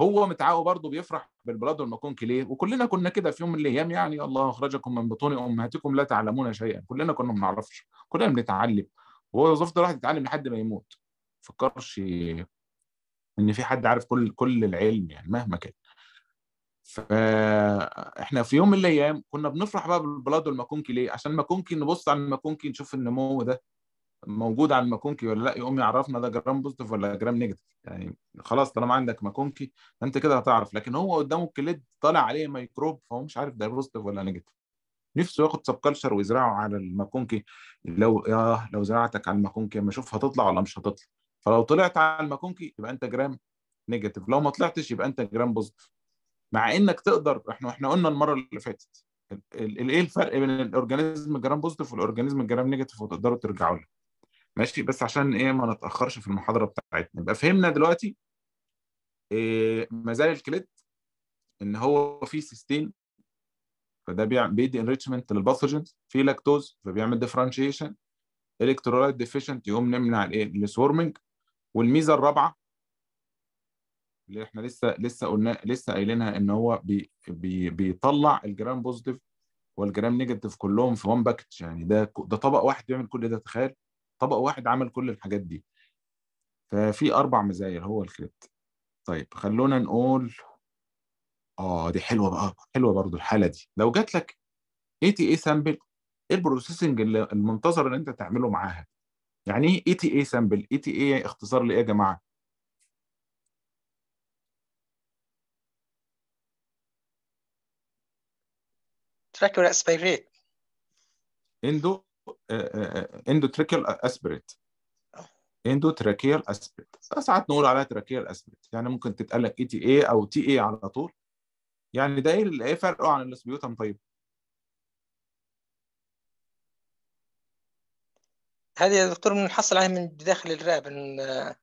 هو متعاقب برضه بيفرح بالبلاد والمكونكي ليه وكلنا كنا كده في يوم من الايام يعني الله اخرجكم من بطون امهاتكم لا تعلمون شيئا كلنا كنا ما بنعرفش كلنا بنتعلم وهو وظيفته راح يتعلم لحد ما يموت ما فكرش ان في حد عارف كل كل العلم يعني مهما كان فاحنا في يوم من الايام كنا بنفرح بقى بالبلاد والماكونكي ليه عشان ماكونكي نبص على الماكونكي نشوف النمو ده موجود على الماكونكي ولا لا يقوم يعرفنا ده جرام بوزيتيف ولا جرام نيجاتيف يعني خلاص طالما عندك ماكونكي فانت كده هتعرف لكن هو قدامه الكليد طالع عليه ميكروب فهو مش عارف ده بوزيتيف ولا نيجاتيف نفسه ياخد سب كلشر ويزرعه على الماكونكي لو ياه لو زرعتك على الماكونكي اما اشوف هتطلع ولا مش هتطلع فلو طلعت على الماكونكي يبقى انت جرام نيجاتيف لو ما طلعتش يبقى انت جرام بوزيتيف مع انك تقدر احنا احنا قلنا المره اللي فاتت ايه الفرق بين الاورجانيزم الجرام بوزيتيف والاورجانيزم الجرام نيجاتيف وتقدروا ترجعوا له ماشي بس عشان ايه ما نتاخرش في المحاضره بتاعتنا يبقى فهمنا دلوقتي إيه مزايا الكليت ان هو فيه سيستين فده بيدي انريتشمنت للباثوجنز في لاكتوز فبيعمل ديفرنشيشن الكترولايت ديفيشنت يقوم نمنع الايه السورمنج والميزه الرابعه اللي احنا لسه لسه قلنا لسه قايلينها ان هو بي بي بيطلع الجرام بوزيتيف والجرام نيجاتيف كلهم في وان باكج يعني ده ده طبق واحد بيعمل كل ده تخيل طبق واحد عمل كل الحاجات دي ففي اربع مزايا هو الكريبت طيب خلونا نقول اه دي حلوه بقى حلوه برضو الحاله دي لو جات لك اي تي اي سامبل ايه البروسيسنج المنتظر ان انت تعمله معاها يعني ايه اي تي اي سامبل اي تي اي اختصار لايه يا جماعه تراك expiry اندو اندوتريكيال اسبريت اندوتريكيال اسبريت ساعات نقول عليها تراكيال اسبريت يعني ممكن تتقال لك اي تي اي او تي اي على طول يعني ده ايه, إيه فرقه عن الاسبيوتم طيب هذه يا دكتور بنحصل عليها من داخل الرئه مش آه،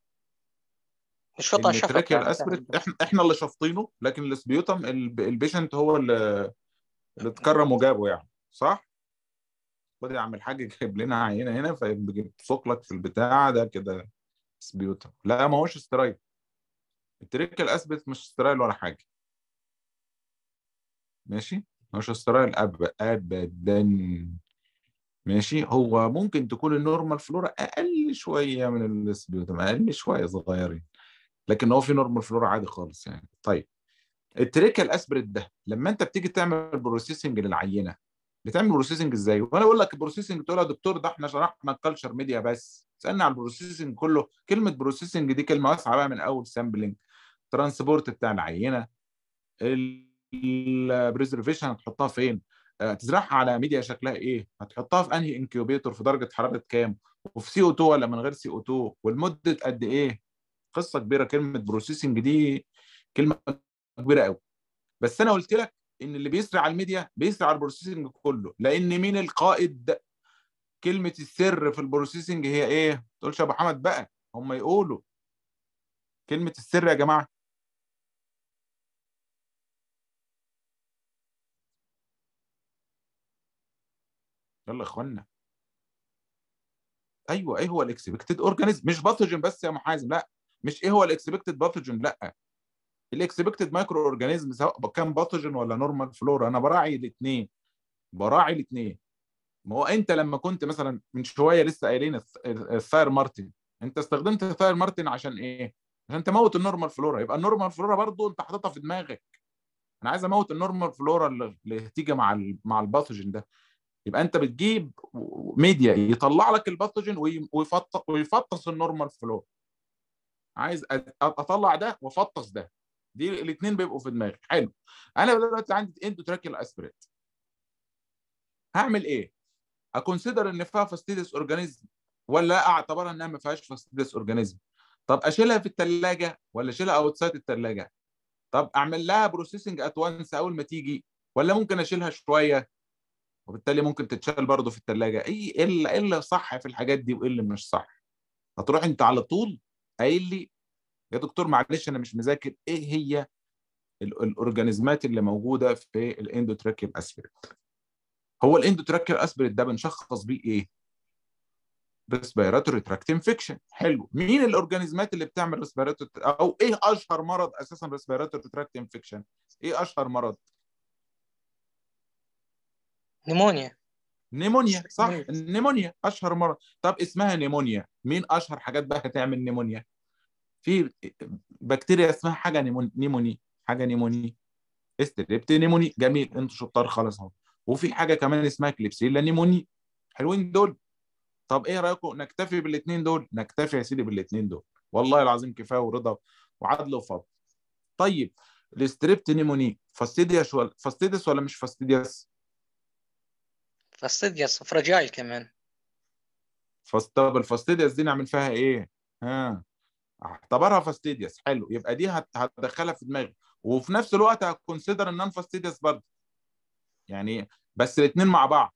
شفطها شفط التراكيال يعني احنا احنا اللي شفطينه لكن الاسبيوتم البيشنت هو اللي اللي اتكرم وجابه يعني صح؟ خد يا عم الحاج جايب لنا عينه هنا فبيبصق لك في البتاع ده كده سبيوتر لا ما هوش استرايل التريك الاثبت مش استرايل ولا حاجه ماشي مش استرايل ابدا ماشي هو ممكن تكون النورمال فلورا اقل شويه من السبيوتم اقل شويه صغيرين لكن هو في نورمال فلورا عادي خالص يعني طيب التريكا الاسبريت ده لما انت بتيجي تعمل بروسيسنج للعينه بتعمل بروسيسنج ازاي وانا اقول لك البروسيسنج تقول يا دكتور ده احنا شرحنا الكالتشر ميديا بس سالنا عن البروسيسنج كله كلمه بروسيسنج دي كلمه واسعه بقى من اول سامبلنج ترانسبورت بتاع العينه البريزرفيشن هتحطها فين آه، تزرعها على ميديا شكلها ايه هتحطها في انهي انكيوبيتور في درجه حراره كام وفي سي او 2 ولا من غير سي او 2 والمده قد ايه قصه كبيره كلمه بروسيسنج دي كلمه كبيره قوي بس انا قلت لك ان اللي بيسرع على الميديا بيسرع على البروسيسنج كله لان مين القائد كلمه السر في البروسيسنج هي ايه؟ ما تقولش يا ابو حمد بقى هم يقولوا كلمه السر يا جماعه يلا يا اخوانا ايوه ايه هو الاكسبكتد اورجانيزم مش باثوجين بس يا محازم لا مش ايه هو الاكسبكتد باثوجين لا الاكسبكتد مايكرو اورجانيزم سواء كان باثوجين ولا نورمال فلورا انا براعي الاثنين براعي الاثنين ما هو انت لما كنت مثلا من شويه لسه قايلين الثاير مارتن انت استخدمت الثاير مارتن عشان ايه؟ عشان تموت النورمال فلورا يبقى النورمال فلورا برضه انت حاططها في دماغك انا عايز اموت النورمال فلورا اللي هتيجي مع مع الباثوجين ده يبقى انت بتجيب ميديا يطلع لك الباثوجين ويفطس النورمال فلورا عايز اطلع ده وافطس ده دي الاثنين بيبقوا في دماغي حلو انا دلوقتي عندي اندوتراكيال تراكيال اسبريت هعمل ايه؟ اكونسيدر ان فيها فاستيدس اورجانيزم ولا اعتبرها انها ما فيهاش فاستيدس اورجانيزم طب اشيلها في الثلاجه ولا اشيلها اوتسايد الثلاجه طب اعمل لها بروسيسنج ات وانس اول ما تيجي ولا ممكن اشيلها شويه وبالتالي ممكن تتشال برضه في الثلاجه ايه اللي صح في الحاجات دي وايه اللي مش صح هتروح انت على طول قايل لي يا دكتور معلش انا مش مذاكر ايه هي الاورجانيزمات اللي موجوده في الاندوتراكيال اسبريت هو الاندوتراكيال اسبريت ده بنشخص بيه ايه ريسبيراتوري تراكت انفكشن حلو مين الاورجانيزمات اللي بتعمل ريسبيراتوري او ايه اشهر مرض اساسا ريسبيراتوري تراكت انفكشن ايه اشهر مرض نيمونيا نيمونيا صح النيمونيا اشهر مرض طب اسمها نيمونيا مين اشهر حاجات بقى هتعمل نيمونيا في بكتيريا اسمها حاجه نيموني حاجه نيموني استريبت نيموني جميل انتوا شطار خالص اهو وفي حاجه كمان اسمها كليبسيلا نيموني حلوين دول طب ايه رايكم نكتفي بالاثنين دول نكتفي يا سيدي بالاثنين دول والله العظيم كفايه ورضا وعدل وفضل طيب الاستريبت نيموني فاستيديس ولا فاستيديس ولا مش فاستيديس فاستيديس فراجايل كمان فاستبل فاستيديس دي نعمل فيها ايه ها اعتبرها فاستيديوس حلو يبقى دي هتدخلها في دماغي وفي نفس الوقت هكونسيدر النون فاستيديوس برضه يعني بس الاثنين مع بعض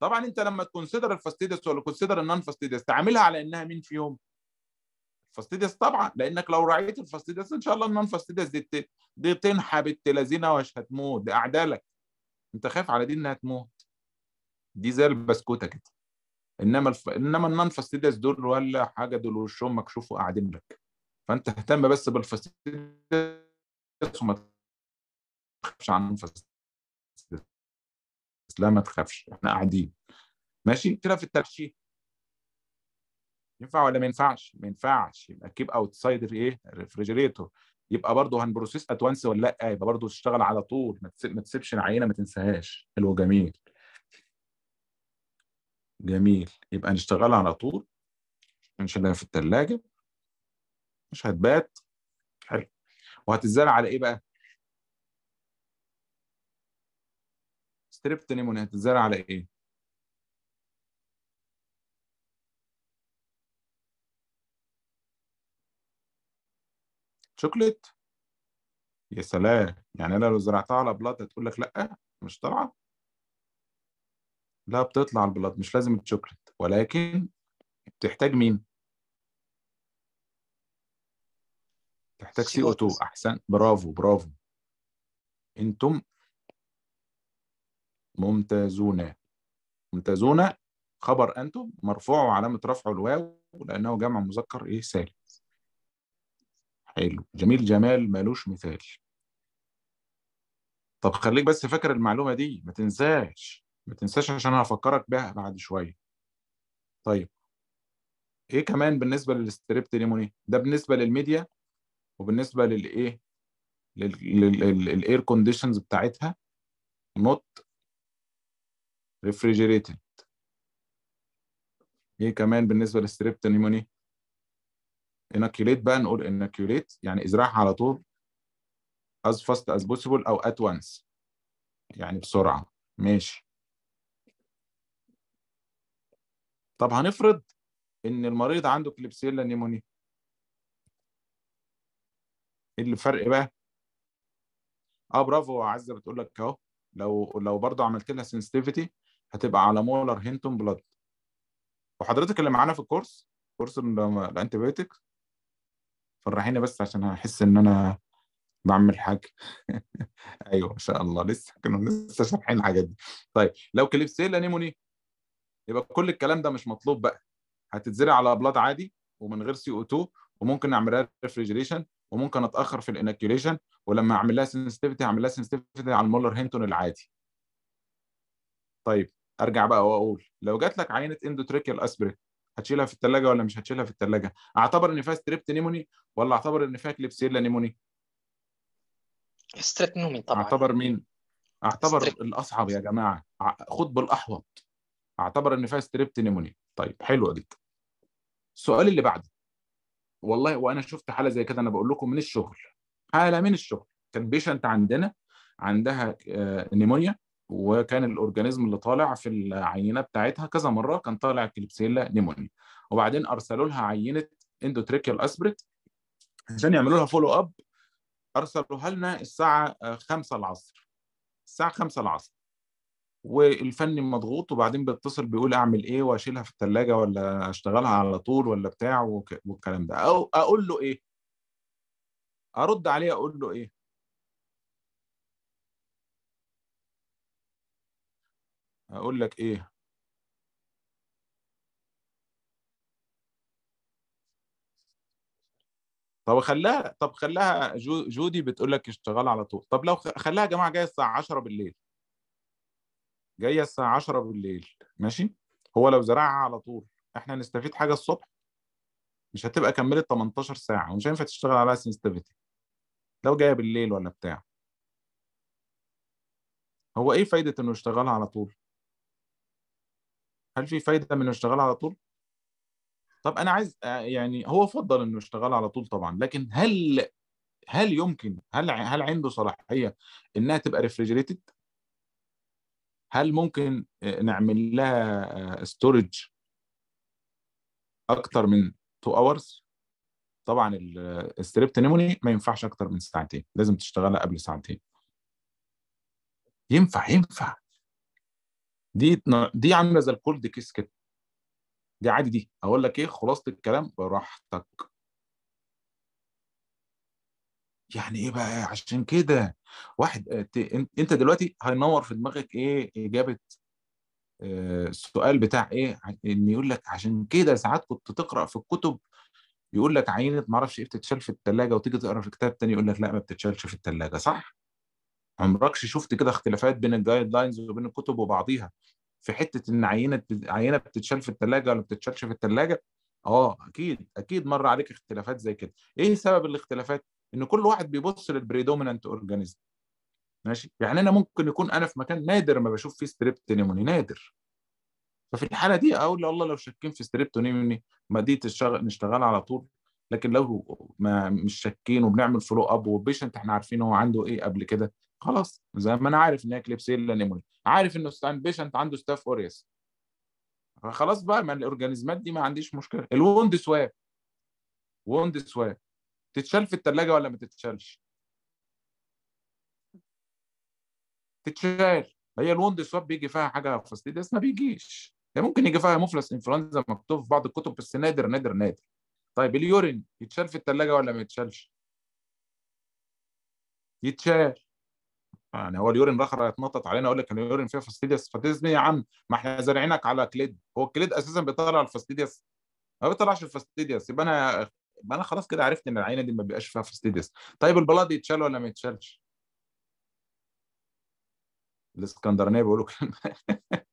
طبعا انت لما تكونسيدر الفاستيديوس ولا تكونسيدر النون فاستيديوس تعاملها على انها مين فيهم؟ فاستيديوس طبعا لانك لو راعيت الفاستيديوس ان شاء الله النون فاستيديوس دي دي تنحب التلازينه وش هتموت دي اعدالك انت خايف على دي انها تموت دي زي البسكوته كده انما الف... انما النون فاستيديوس دول ولا حاجه دول وشهم مكشوف وقاعدين لك فانت اهتم بس بالفاسيلتس وما تخافش عن الفاسيلتس لا ما تخافش احنا قاعدين ماشي كده في الترشيح ينفع ولا ما ينفعش؟ ما ينفعش يبقى كيب سايد ايه؟ ريفريجريتور يبقى برضه هنبروسيس ات وانس ولا لا؟ يبقى برضه تشتغل على طول ما تسيبش العينه ما تنساهاش حلو جميل جميل يبقى نشتغلها على طول نشيلها في الثلاجه مش هتبات حلو وهتتزرع على ايه بقى؟ ستريبتنمون هتتزرع على ايه؟ شوكليت يا سلام يعني انا لو زرعتها على بلاط هتقول لك لا مش طالعه لا بتطلع البلاط مش لازم الشوكليت ولكن بتحتاج مين تحتاج سي او 2 احسن برافو برافو انتم ممتازون ممتازون خبر انتم مرفوع وعلامه رفعه الواو لانه جمع مذكر ايه ثالث حلو جميل جمال مالوش مثال طب خليك بس فاكر المعلومه دي ما تنساش ما تنساش عشان هفكرك بها بعد شويه طيب ايه كمان بالنسبه للستريبت ليموني ده بالنسبه للميديا وبالنسبه للايه للاير كونديشنز بتاعتها نوت ريفريجريتد ايه كمان بالنسبه للستريبت نيموني اناكيوليت بقى نقول اناكيوليت يعني ازرعها على طول as fast as possible او at once يعني بسرعه ماشي طب هنفرض ان المريض عنده كليبسيلا نيموني ايه الفرق بقى؟ اه برافو عزه بتقول لك اهو لو لو برضه عملت لها سنسيتيفيتي هتبقى على مولر هينتون بلاد وحضرتك اللي معانا في الكورس كورس الانتي بايوتكس فرحيني بس عشان هحس ان انا بعمل حاجه ايوه ما شاء الله لسه كانوا لسه شارحين الحاجات دي طيب لو كليبسيلا نيموني يبقى كل الكلام ده مش مطلوب بقى هتتزرع على بلاد عادي ومن غير سي او 2 وممكن نعملها ريفريجريشن وممكن اتاخر في الاناكيوليشن ولما اعمل لها سنسيتيفيتي اعمل لها سنسيتيفيتي على المولر هينتون العادي. طيب ارجع بقى واقول لو جات لك عينه اندوتريكيال اسبرين هتشيلها في الثلاجه ولا مش هتشيلها في الثلاجه؟ اعتبر ان فيها ستريبت نيموني ولا اعتبر ان فيها كليبسيلا نيموني؟ ستريبت نيموني طبعا اعتبر مين؟ اعتبر الاصعب يا جماعه خد بالاحوط اعتبر ان فيها ستريبت نيموني طيب حلوه جدا السؤال اللي بعده والله وانا شفت حاله زي كده انا بقول لكم من الشغل حاله من الشغل كان بيشنت عندنا عندها نيمونيا آه، وكان الاورجانيزم اللي طالع في العينه بتاعتها كذا مره كان طالع كليبسيلا نيمونيا وبعدين ارسلوا لها عينه اندوتريكيال اسبريت عشان يعملوا لها فولو اب ارسلوها لنا الساعه 5 آه، العصر الساعه 5 العصر والفني مضغوط وبعدين بيتصل بيقول اعمل ايه واشيلها في الثلاجه ولا اشتغلها على طول ولا بتاع والكلام ده او اقول له ايه ارد عليه اقول له ايه اقول لك ايه طب خلاها طب خلاها جودي بتقول لك اشتغل على طول طب لو خلاها يا جماعه جايه الساعه 10 بالليل جايه الساعه 10 بالليل ماشي هو لو زرعها على طول احنا نستفيد حاجه الصبح مش هتبقى كملت 18 ساعه ومش هينفع تشتغل عليها سنسيتيفيتي لو جايه بالليل ولا بتاع هو ايه فايده انه يشتغلها على طول هل في فايده من انه يشتغلها على طول طب انا عايز آه، يعني هو فضل انه يشتغل على طول طبعا لكن هل هل يمكن هل هل عنده صلاحيه انها تبقى ريفريجريتد هل ممكن نعمل لها ستورج اكتر من 2 اورز طبعا الستريبت نيموني ما ينفعش اكتر من ساعتين لازم تشتغلها قبل ساعتين ينفع ينفع دي دي عامله زي الكولد كيس كده دي عادي دي اقول لك ايه خلاصه الكلام براحتك يعني ايه بقى عشان كده واحد آه، انت دلوقتي هينور في دماغك ايه اجابه آه، السؤال بتاع ايه ان يقول لك عشان كده ساعات كنت تقرا في الكتب يقول لك عينه ما اعرفش ايه بتتشال في الثلاجه وتيجي تقرا في كتاب تاني يقول لك لا ما بتتشالش في الثلاجه صح عمركش شفت كده اختلافات بين الجايد لاينز وبين الكتب وبعضيها في حته ان عينه عينه بتتشال في الثلاجه ولا ما بتتشالش في الثلاجه اه اكيد اكيد مر عليك اختلافات زي كده ايه سبب الاختلافات ان كل واحد بيبص للبريدومينانت اورجانيزم ماشي يعني انا ممكن يكون انا في مكان نادر ما بشوف فيه ستريبتونيموني نادر ففي الحاله دي اقول والله لو شاكين في ستريبتونيموني ما دي تشتغل نشتغل على طول لكن لو ما مش شاكين وبنعمل فولو اب والبيشنت احنا عارفين هو عنده ايه قبل كده خلاص زي ما انا عارف ان هي كليبسيلا نيموني عارف انه ستان بيشنت عنده ستاف اوريس فخلاص بقى ما الاورجانيزمات دي ما عنديش مشكله الوند سواب وند سواب تتشال في التلاجة ولا ما تتشالش تتشال هي الوند سواب بيجي فيها حاجه فاستيدس ما بيجيش هي ممكن يجي فيها مفلس انفلونزا مكتوب في بعض الكتب بس نادر نادر نادر طيب اليورين يتشال في التلاجة ولا ما يتشالش يتشال يعني هو اليورين راح يتنطط علينا اقول لك ان اليورين فيها فاستيديس فاستيديس إيه يا عم ما احنا زارعينك على كليد هو الكليد اساسا بيطلع الفاستيديس ما بيطلعش الفاستيديس يبقى انا ما انا خلاص كده عرفت ان العينه دي ما بيبقاش فيها فاستيدس طيب البلاط يتشال ولا ما يتشالش الاسكندرانيه بيقولوا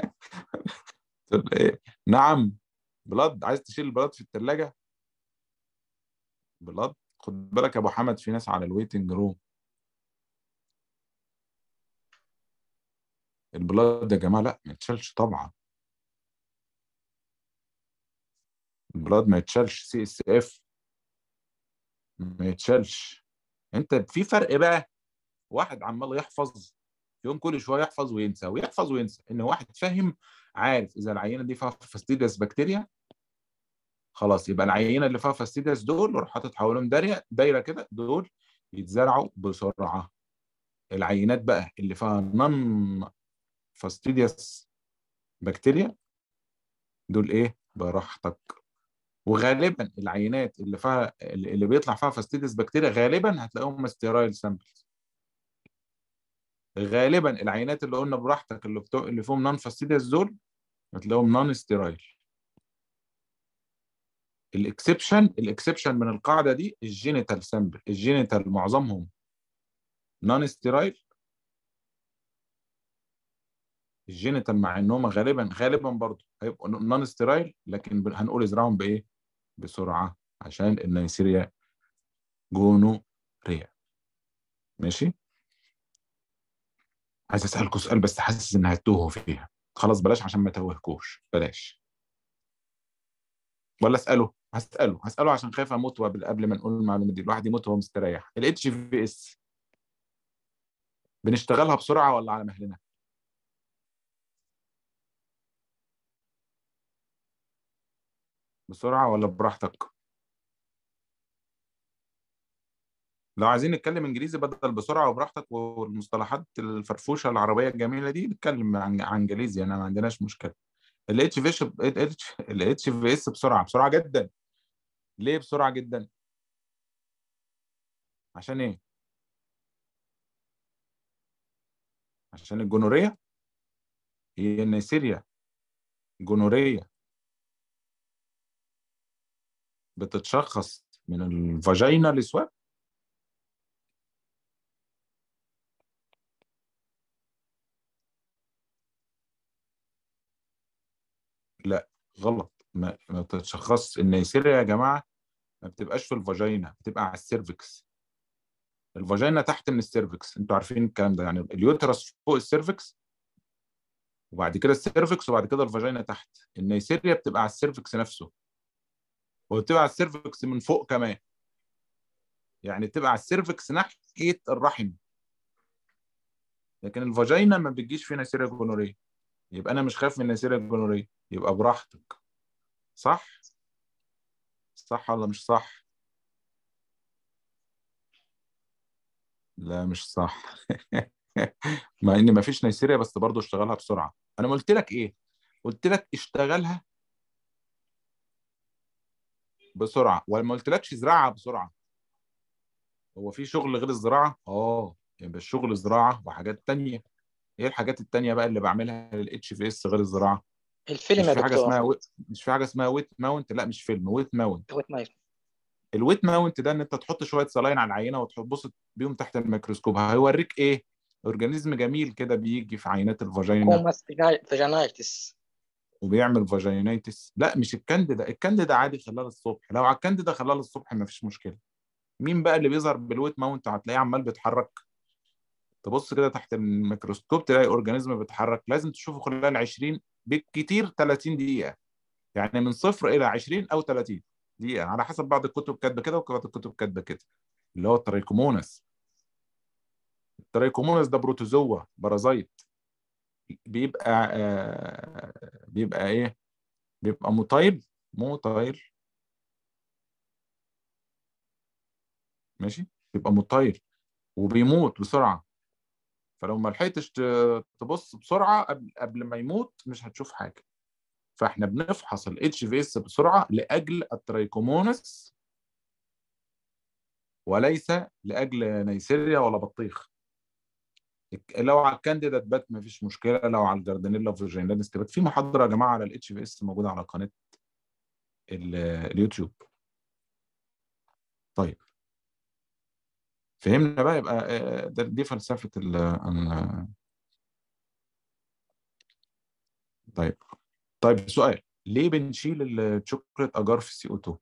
طب ايه نعم بلاد عايز تشيل البلاد في الثلاجه بلاد خد بالك يا ابو حمد في ناس على الويتنج روم البلاد يا جماعه لا ما يتشالش طبعا البلاد ما يتشالش سي اس اف ما يتشالش انت في فرق بقى واحد عمال يحفظ يوم كل شويه يحفظ وينسى ويحفظ وينسى ان واحد فاهم عارف اذا العينه دي فيها فاستيدس بكتيريا خلاص يبقى العينه اللي فيها فاستيدس دول روح حاطط حواليهم دايره دايره كده دول يتزرعوا بسرعه العينات بقى اللي فيها نون فاستيدس بكتيريا دول ايه براحتك وغالبا العينات اللي فيها اللي بيطلع فيها فاستيدس بكتيريا غالبا هتلاقيهم ستيرايل سامبلز غالبا العينات اللي قلنا براحتك اللي بتو... اللي فيهم نون فاستيدس دول هتلاقيهم نون ستيرايل الاكسبشن الاكسبشن من القاعده دي الجينيتال سامبل الجينيتال معظمهم نون ستيرايل الجينيتال مع ان هم غالبا غالبا برضه هيبقوا نون ستيرايل لكن هنقول ازرعهم بايه؟ بسرعة عشان النيسيريا جونوريا ماشي عايز اسالكم سؤال بس حاسس ان هتوهوا فيها خلاص بلاش عشان ما توهكوش بلاش ولا اساله هساله هساله عشان خايف اموت قبل ما نقول المعلومه دي الواحد يموت وهو مستريح الاتش في اس بنشتغلها بسرعه ولا على مهلنا بسرعة ولا براحتك؟ لو عايزين نتكلم انجليزي بدل بسرعه وبراحتك والمصطلحات الفرفوشه العربيه الجميله دي نتكلم عن انجليزي يعني ما عندناش مشكله الاتش في الاتش في اس بسرعه بسرعه جدا ليه بسرعه جدا عشان ايه عشان الجنوريه هي النيسيريا جنوريه بتتشخص من الفاجينا لسواب لا غلط ما, ما بتتشخصش النيسيريا يا جماعه ما بتبقاش في الفاجينا بتبقى على السيرفكس الفاجينا تحت من السيرفكس انتوا عارفين الكلام ده يعني اليوترس فوق السيرفكس وبعد كده السيرفكس وبعد كده الفاجينا تحت النيسيريا بتبقى على السيرفكس نفسه وبتبقى على السيرفكس من فوق كمان يعني بتبقى على السيرفكس ناحيه الرحم لكن الفاجينا ما بتجيش فينا سيريا جونوريه يبقى انا مش خايف من السيريا جونوريه يبقى براحتك صح صح ولا مش صح لا مش صح مع ان ما فيش نيسيريا بس برضه اشتغلها بسرعه انا قلت لك ايه قلت لك اشتغلها بسرعه ما قلتلكش زراعه بسرعه هو في شغل غير الزراعه اه يبقى الشغل زراعه وحاجات تانية ايه الحاجات التانية بقى اللي بعملها للاتش في اس غير الزراعه الفيلم في حاجه اسمها و... مش في حاجه اسمها ويت ماونت لا مش فيلم ويت ماونت ويت ماونت الويت ماونت ده ان انت تحط شويه سلاين على العينه وتبص بيهم تحت الميكروسكوب هيوريك ايه اورجانيزم جميل كده بيجي في عينات الفاجينا فاجينايتس وبيعمل فاجينيتس لا مش الكانديدا الكانديدا عادي خلال الصبح لو على الكانديدا خلال الصبح ما فيش مشكله مين بقى اللي بيظهر بالويت ماونت هتلاقيه عمال بيتحرك تبص كده تحت الميكروسكوب تلاقي اورجانيزم بيتحرك لازم تشوفه خلال 20 بالكتير 30 دقيقه يعني من صفر الى 20 او 30 دقيقه على حسب بعض الكتب كاتبه كده وبعض الكتب كاتبه كده اللي هو التريكومونس التريكومونس ده بروتوزوا بارازايت بيبقى آه بيبقى ايه بيبقى مطير مطير ماشي بيبقى مطير وبيموت بسرعه فلو ما لحقتش تبص بسرعه قبل قبل ما يموت مش هتشوف حاجه فاحنا بنفحص الاتش في اس بسرعه لاجل الترايكومونس وليس لاجل نيسيريا ولا بطيخ لو على الكانديدات بات مفيش مشكله لو على الجاردنيلا فيرجيناليس تبات في محاضره يا جماعه على الاتش بي اس موجوده على قناه اليوتيوب طيب فهمنا بقى يبقى دي فلسفه ال طيب طيب سؤال ليه بنشيل الشوكليت اجار في السي او 2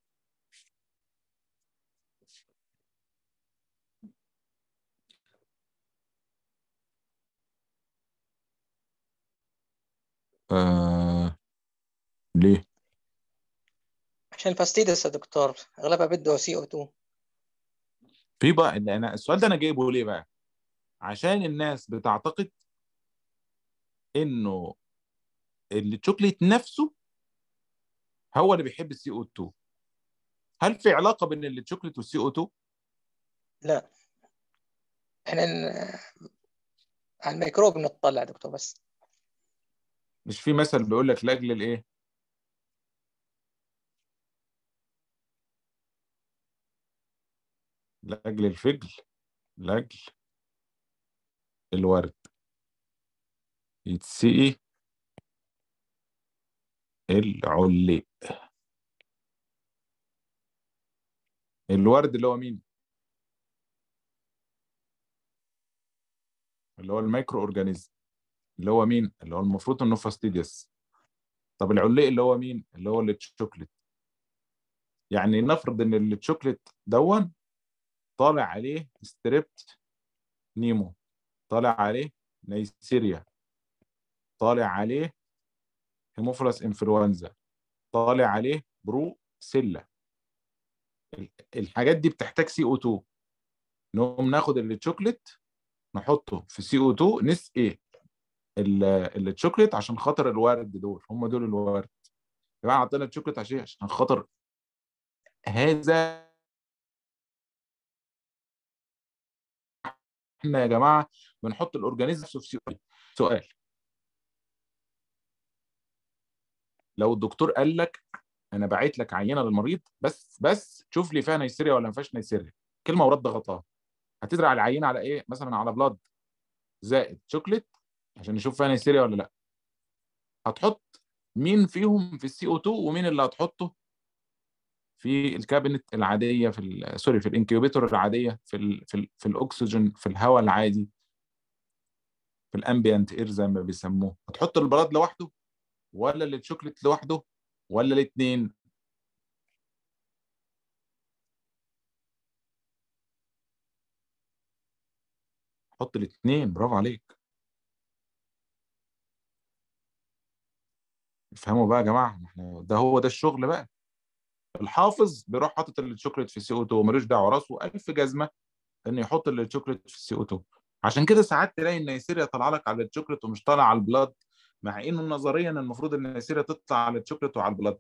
آه، ليه؟ عشان فاستيدس يا دكتور اغلبها بده سي او 2 في بقى اللي انا السؤال ده انا جايبه ليه بقى؟ عشان الناس بتعتقد انه الشوكليت نفسه هو اللي بيحب السي او 2 هل في علاقه بين الشوكليت والسي او 2 لا احنا على الميكروب نطلع دكتور بس مش في مثل بيقول لك لاجل الايه لاجل الفجل لاجل الورد يتسقي العلي الورد اللي هو مين اللي هو الميكرو اورجانيزم اللي هو مين اللي هو المفروض انه فاستيديس طب العلق اللي هو مين اللي هو التشوكلت يعني نفرض ان التشوكلت دون طالع عليه ستريبت نيمو طالع عليه نيسيريا طالع عليه هيموفيلس انفلونزا طالع عليه برو سله الحاجات دي بتحتاج سي او 2 نقوم ناخد التشوكلت نحطه في سي او 2 نس ايه الشوكليت عشان خاطر الورد دول هم دول الورد يا جماعه حطينا الشوكليت عشان إيه؟ عشان خاطر هذا احنا يا جماعه بنحط الاورجانيزم في سؤال لو الدكتور قال لك انا باعت لك عينه للمريض بس بس شوف لي فيها نيسيريا ولا ما فيهاش نيسيريا كلمه ورد غطاها هتزرع العينه على ايه مثلا على بلاد زائد شوكليت عشان نشوف فعلا يستريا ولا لا هتحط مين فيهم في السي او 2 ومين اللي هتحطه في الكابينت العاديه في سوري في الانكيوبيتور العاديه في الـ في, الـ في الاكسجين في الهواء العادي في الامبيانت اير زي ما بيسموه هتحط البلاد لوحده ولا الشوكليت لوحده ولا الاثنين حط الاثنين برافو عليك افهموا بقى يا جماعه احنا ده هو ده الشغل بقى الحافظ بيروح حاطط الشوكليت في سي او 2 ملوش دعوه راسه 1000 جزمه انه يحط الشوكليت في سي او 2 عشان كده ساعات تلاقي النيسيريا طالعه لك على الشوكليت ومش طالعه على البلاد مع انه نظريا المفروض النيسيريا تطلع على الشوكليت وعلى البلاد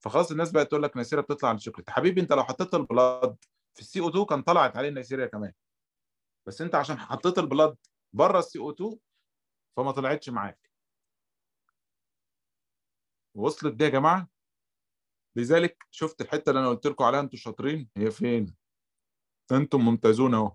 فخلاص الناس بقت تقول لك نيسيريا بتطلع على الشوكليت حبيبي انت لو حطيت البلاد في السي او 2 كان طلعت عليه النيسيريا كمان بس انت عشان حطيت البلاد بره السي او 2 فما طلعتش معاك وصلت دي يا جماعه لذلك شفت الحته اللي انا قلت لكم عليها انتم شاطرين هي فين انتم ممتازون اهو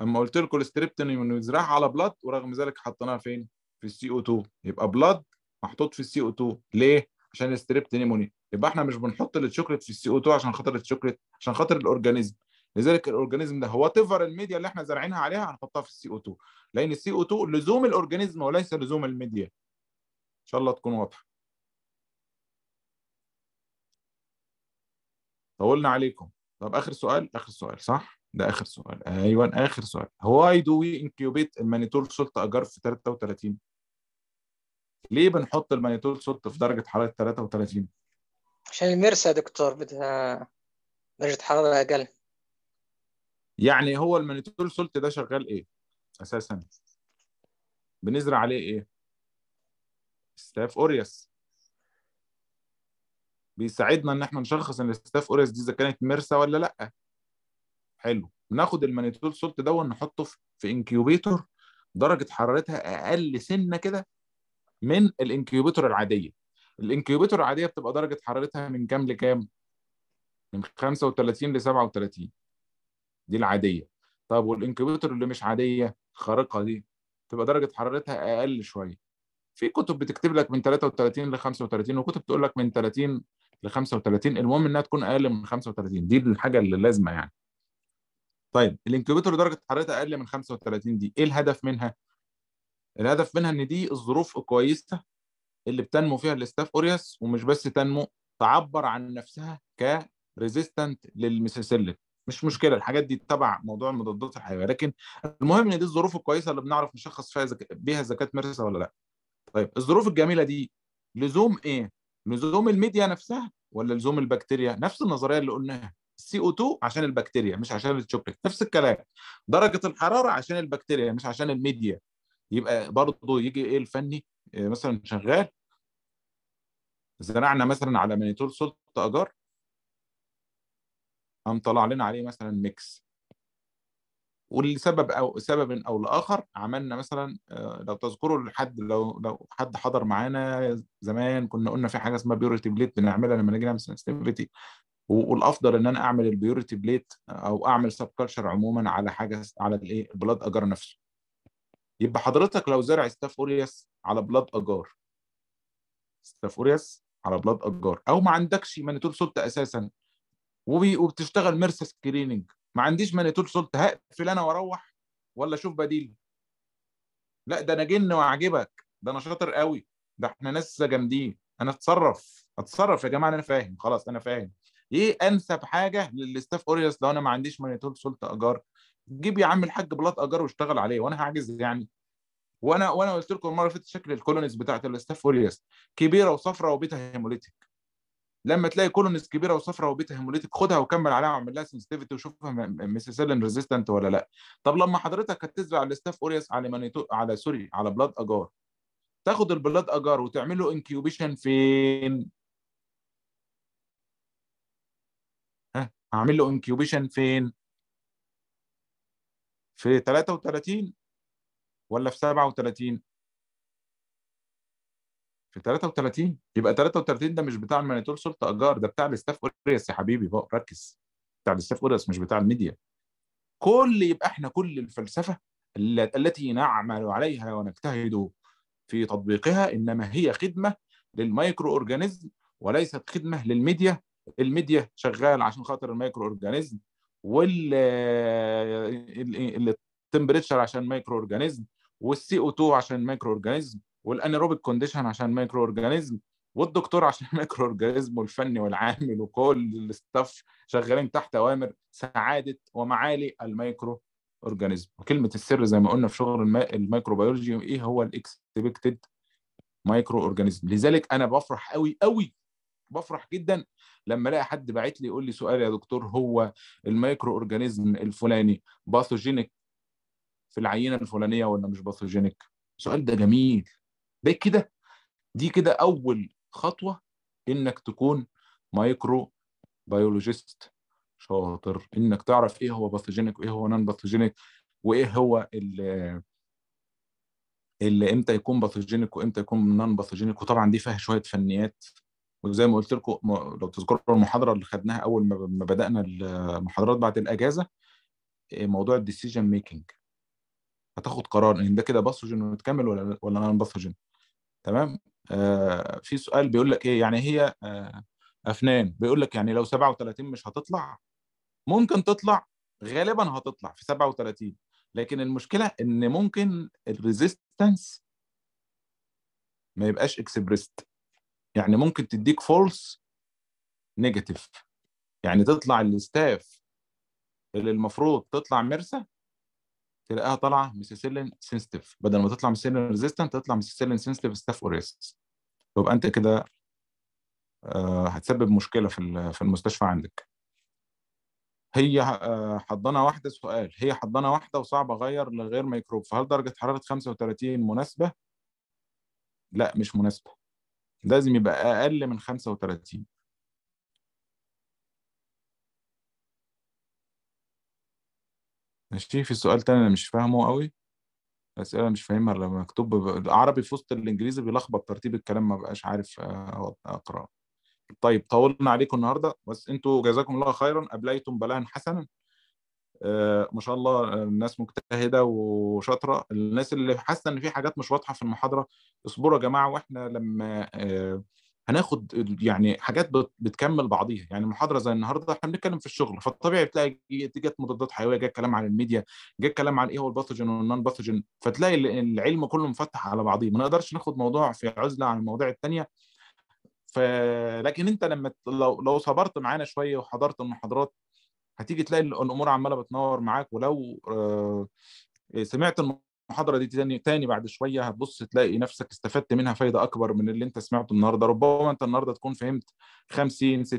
اما قلت لكم الستريبتون يزرعها على بلاد ورغم ذلك حطيناها فين في السي او 2 يبقى بلاد محطوط في السي او 2 ليه عشان الستريبتونيموني يبقى احنا مش بنحط الشوكليت في السي او 2 عشان خاطر الشوكليت عشان خاطر الاورجانيزم لذلك الاورجانيزم ده هو تيفر الميديا اللي احنا زارعينها عليها هنحطها في السي او 2 لان السي او 2 لزوم الاورجانيزم وليس لزوم الميديا ان شاء الله تكون واضحه طولنا عليكم طب اخر سؤال اخر سؤال صح ده اخر سؤال ايوه اخر سؤال واي دو وي انكيوبيت المانيتول سولت اجار في 33 ليه بنحط المانيتول سولت في درجه حراره 33 عشان المرسى يا دكتور بدها درجه حراره اقل يعني هو المانيتول سولت ده شغال ايه اساسا بنزرع عليه ايه ستاف اوريس بيساعدنا ان احنا نشخص ان الاستاف اوريس دي اذا كانت مرسى ولا لا حلو ناخد المانيتول سولت ده نحطه في انكيوبيتور درجه حرارتها اقل سنه كده من الانكيوبيتور العاديه الانكيوبيتور العاديه بتبقى درجه حرارتها من كام لكام من 35 ل 37 دي العاديه طب والانكيوبيتور اللي مش عاديه خارقه دي تبقى درجه حرارتها اقل شويه في كتب بتكتب لك من 33 ل 35 وكتب تقول لك من 30 ل 35 المهم انها تكون اقل من 35 دي الحاجه اللي لازمه يعني طيب الانكيوبيتور درجه حرارتها اقل من 35 دي ايه الهدف منها الهدف منها ان دي الظروف الكويسه اللي بتنمو فيها الاستاف اورياس ومش بس تنمو تعبر عن نفسها كريزيستنت للميسيسيلين مش مشكله الحاجات دي تبع موضوع المضادات الحيويه لكن المهم ان دي الظروف الكويسه اللي بنعرف نشخص فيها زك... بيها زكاه ميرسا ولا لا طيب الظروف الجميله دي لزوم ايه لزوم الميديا نفسها ولا لزوم البكتيريا نفس النظريه اللي قلناها السي او 2 عشان البكتيريا مش عشان الشوكليت نفس الكلام درجه الحراره عشان البكتيريا مش عشان الميديا يبقى برضه يجي ايه الفني آه، مثلا شغال زرعنا مثلا على مانيتول سلطه اجار قام طلع لنا عليه مثلا ميكس ولسبب او سبب او لاخر عملنا مثلا آه، لو تذكروا لحد لو لو حد حضر معانا زمان كنا قلنا في حاجه اسمها بيوريتي بليت بنعملها لما نيجي نعمل سنسيتيفيتي والافضل ان انا اعمل البيوريتي بليت او اعمل سب كلشر عموما على حاجه على الايه بلاد اجار نفسه يبقى حضرتك لو زرع ستاف اوريس على بلاد اجار ستاف اوريس على بلاد اجار او ما عندكش مانيتور سولت اساسا وبتشتغل ميرسا سكريننج ما عنديش مانيتول سلطه هقفل انا واروح ولا اشوف بديل لا ده انا جن واعجبك ده انا شاطر قوي ده احنا ناس جامدين انا اتصرف اتصرف يا جماعه انا فاهم خلاص انا فاهم ايه انسب حاجه للاستاف اوريوس لو انا ما عنديش مانيتول سولت اجار جيب يا عم الحاج بلاط اجار واشتغل عليه وانا هعجز يعني وانا وانا قلت لكم المره اللي فاتت شكل الكولونيز بتاعت الاستاف اوريوس كبيره وصفراء وبيتها هيموليتيك لما تلاقي كولونز كبيره وصفرة وبيتا هيموليتك خدها وكمل عليها وعمل لها سنسيتيفيتي وشوفها ميسيسيلين ريزيستنت ولا لا طب لما حضرتك هتزرع الاستاف اوريس على مانيتو على سوري على بلاد اجار تاخد البلاد اجار وتعمل له انكيوبيشن فين ها هعمل له انكيوبيشن فين في 33 ولا في 37 في 33 يبقى 33 ده مش بتاع المانيتور سلطه اجار ده بتاع الاستاف اوريس يا حبيبي بقى ركز بتاع الاستاف اوريس مش بتاع الميديا كل يبقى احنا كل الفلسفه التي نعمل عليها ونجتهد في تطبيقها انما هي خدمه للمايكرو اورجانيزم وليست خدمه للميديا الميديا شغال عشان خاطر المايكرو اورجانيزم وال التمبريتشر عشان مايكرو اورجانيزم والسي او 2 عشان مايكرو اورجانيزم والانيروبيك كونديشن عشان مايكرو اورجانيزم والدكتور عشان المايكرو اورجانيزم والفني والعامل وكل الستاف شغالين تحت اوامر سعاده ومعالي المايكرو اورجانيزم وكلمه السر زي ما قلنا في شغل المايكروبيولوجي الميكروبيولوجي ايه هو الاكسبكتد مايكرو اورجانيزم لذلك انا بفرح قوي قوي بفرح جدا لما الاقي حد باعت لي يقول لي سؤال يا دكتور هو المايكرو اورجانيزم الفلاني باثوجينيك في العينه الفلانيه ولا مش باثوجينيك السؤال ده جميل ده كده دي كده اول خطوه انك تكون مايكرو بيولوجيست شاطر انك تعرف ايه هو باثوجينيك وايه هو نان باثوجينيك وايه هو ال اللي امتى يكون باثوجينيك وامتى يكون نان باثوجينيك وطبعا دي فيها شويه فنيات وزي ما قلت لكم لو تذكروا المحاضره اللي خدناها اول ما بدانا المحاضرات بعد الاجازه إيه، موضوع الديسيجن ميكنج هتاخد قرار ان ده كده باثوجين وتكمل ولا ولا نان باثوجين تمام آه في سؤال بيقول لك ايه يعني هي آه افنان بيقول لك يعني لو 37 مش هتطلع ممكن تطلع غالبا هتطلع في 37 لكن المشكله ان ممكن الريزيستنس ما يبقاش اكسبريست يعني ممكن تديك فولس نيجاتيف يعني تطلع الاستاف اللي المفروض تطلع مرسى تلاقيها طالعه ميسيسيلين سنسيتيف بدل ما تطلع ميسيسيلين ريزيستنت تطلع ميسيسيلين سنسيتيف ستاف اوريسس يبقى انت كده آه، هتسبب مشكله في في المستشفى عندك هي آه، حضانه واحده سؤال هي حضانه واحده وصعب اغير لغير ميكروب فهل درجه حراره 35 مناسبه لا مش مناسبه لازم يبقى اقل من 35 ماشي في سؤال تاني انا مش فاهمه قوي اسئله مش فاهمها لما مكتوب العربي في وسط الانجليزي بيلخبط ترتيب الكلام ما بقاش عارف آه، اقراه طيب طولنا عليكم النهارده بس انتوا جزاكم الله خيرا ابليتم بلاء حسنا آه، ما شاء الله آه، الناس مجتهده وشاطره الناس اللي حاسه ان في حاجات مش واضحه في المحاضره اصبروا يا جماعه واحنا لما هناخد يعني حاجات بتكمل بعضيها يعني محاضره زي النهارده احنا بنتكلم في الشغل فالطبيعي بتلاقي جت مضادات حيويه جت كلام عن الميديا جت كلام عن ايه هو الباثوجين والنون باثوجين فتلاقي العلم كله مفتح على بعضيه ما نقدرش ناخد موضوع في عزله عن المواضيع الثانيه ف لكن انت لما لو لو صبرت معانا شويه وحضرت المحاضرات هتيجي تلاقي الامور عماله بتنور معاك ولو آه، سمعت المحاضره دي تاني تاني بعد شويه هتبص تلاقي نفسك استفدت منها فايده اكبر من اللي انت سمعته النهارده ربما انت النهارده تكون فهمت 50 60%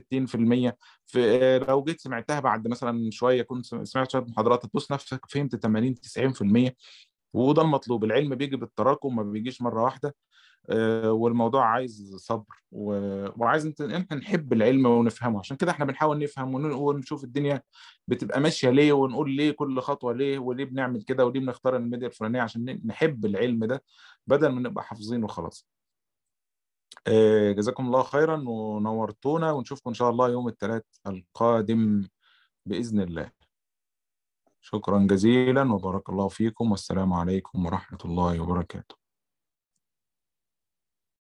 في لو جيت سمعتها بعد مثلا شويه كنت سمعت شويه محاضرات هتبص نفسك فهمت 80 90% وده المطلوب العلم بيجي بالتراكم ما بيجيش مره واحده آه، والموضوع عايز صبر وعايز انت احنا نحب العلم ونفهمه عشان كده احنا بنحاول نفهم ونشوف الدنيا بتبقى ماشيه ليه ونقول ليه كل خطوه ليه وليه بنعمل كده وليه بنختار الميديا الفلانيه عشان نحب العلم ده بدل ما نبقى حافظينه وخلاص آه، جزاكم الله خيرا ونورتونا ونشوفكم ان شاء الله يوم الثلاث القادم باذن الله شكرا جزيلا وبارك الله فيكم والسلام عليكم ورحمه الله وبركاته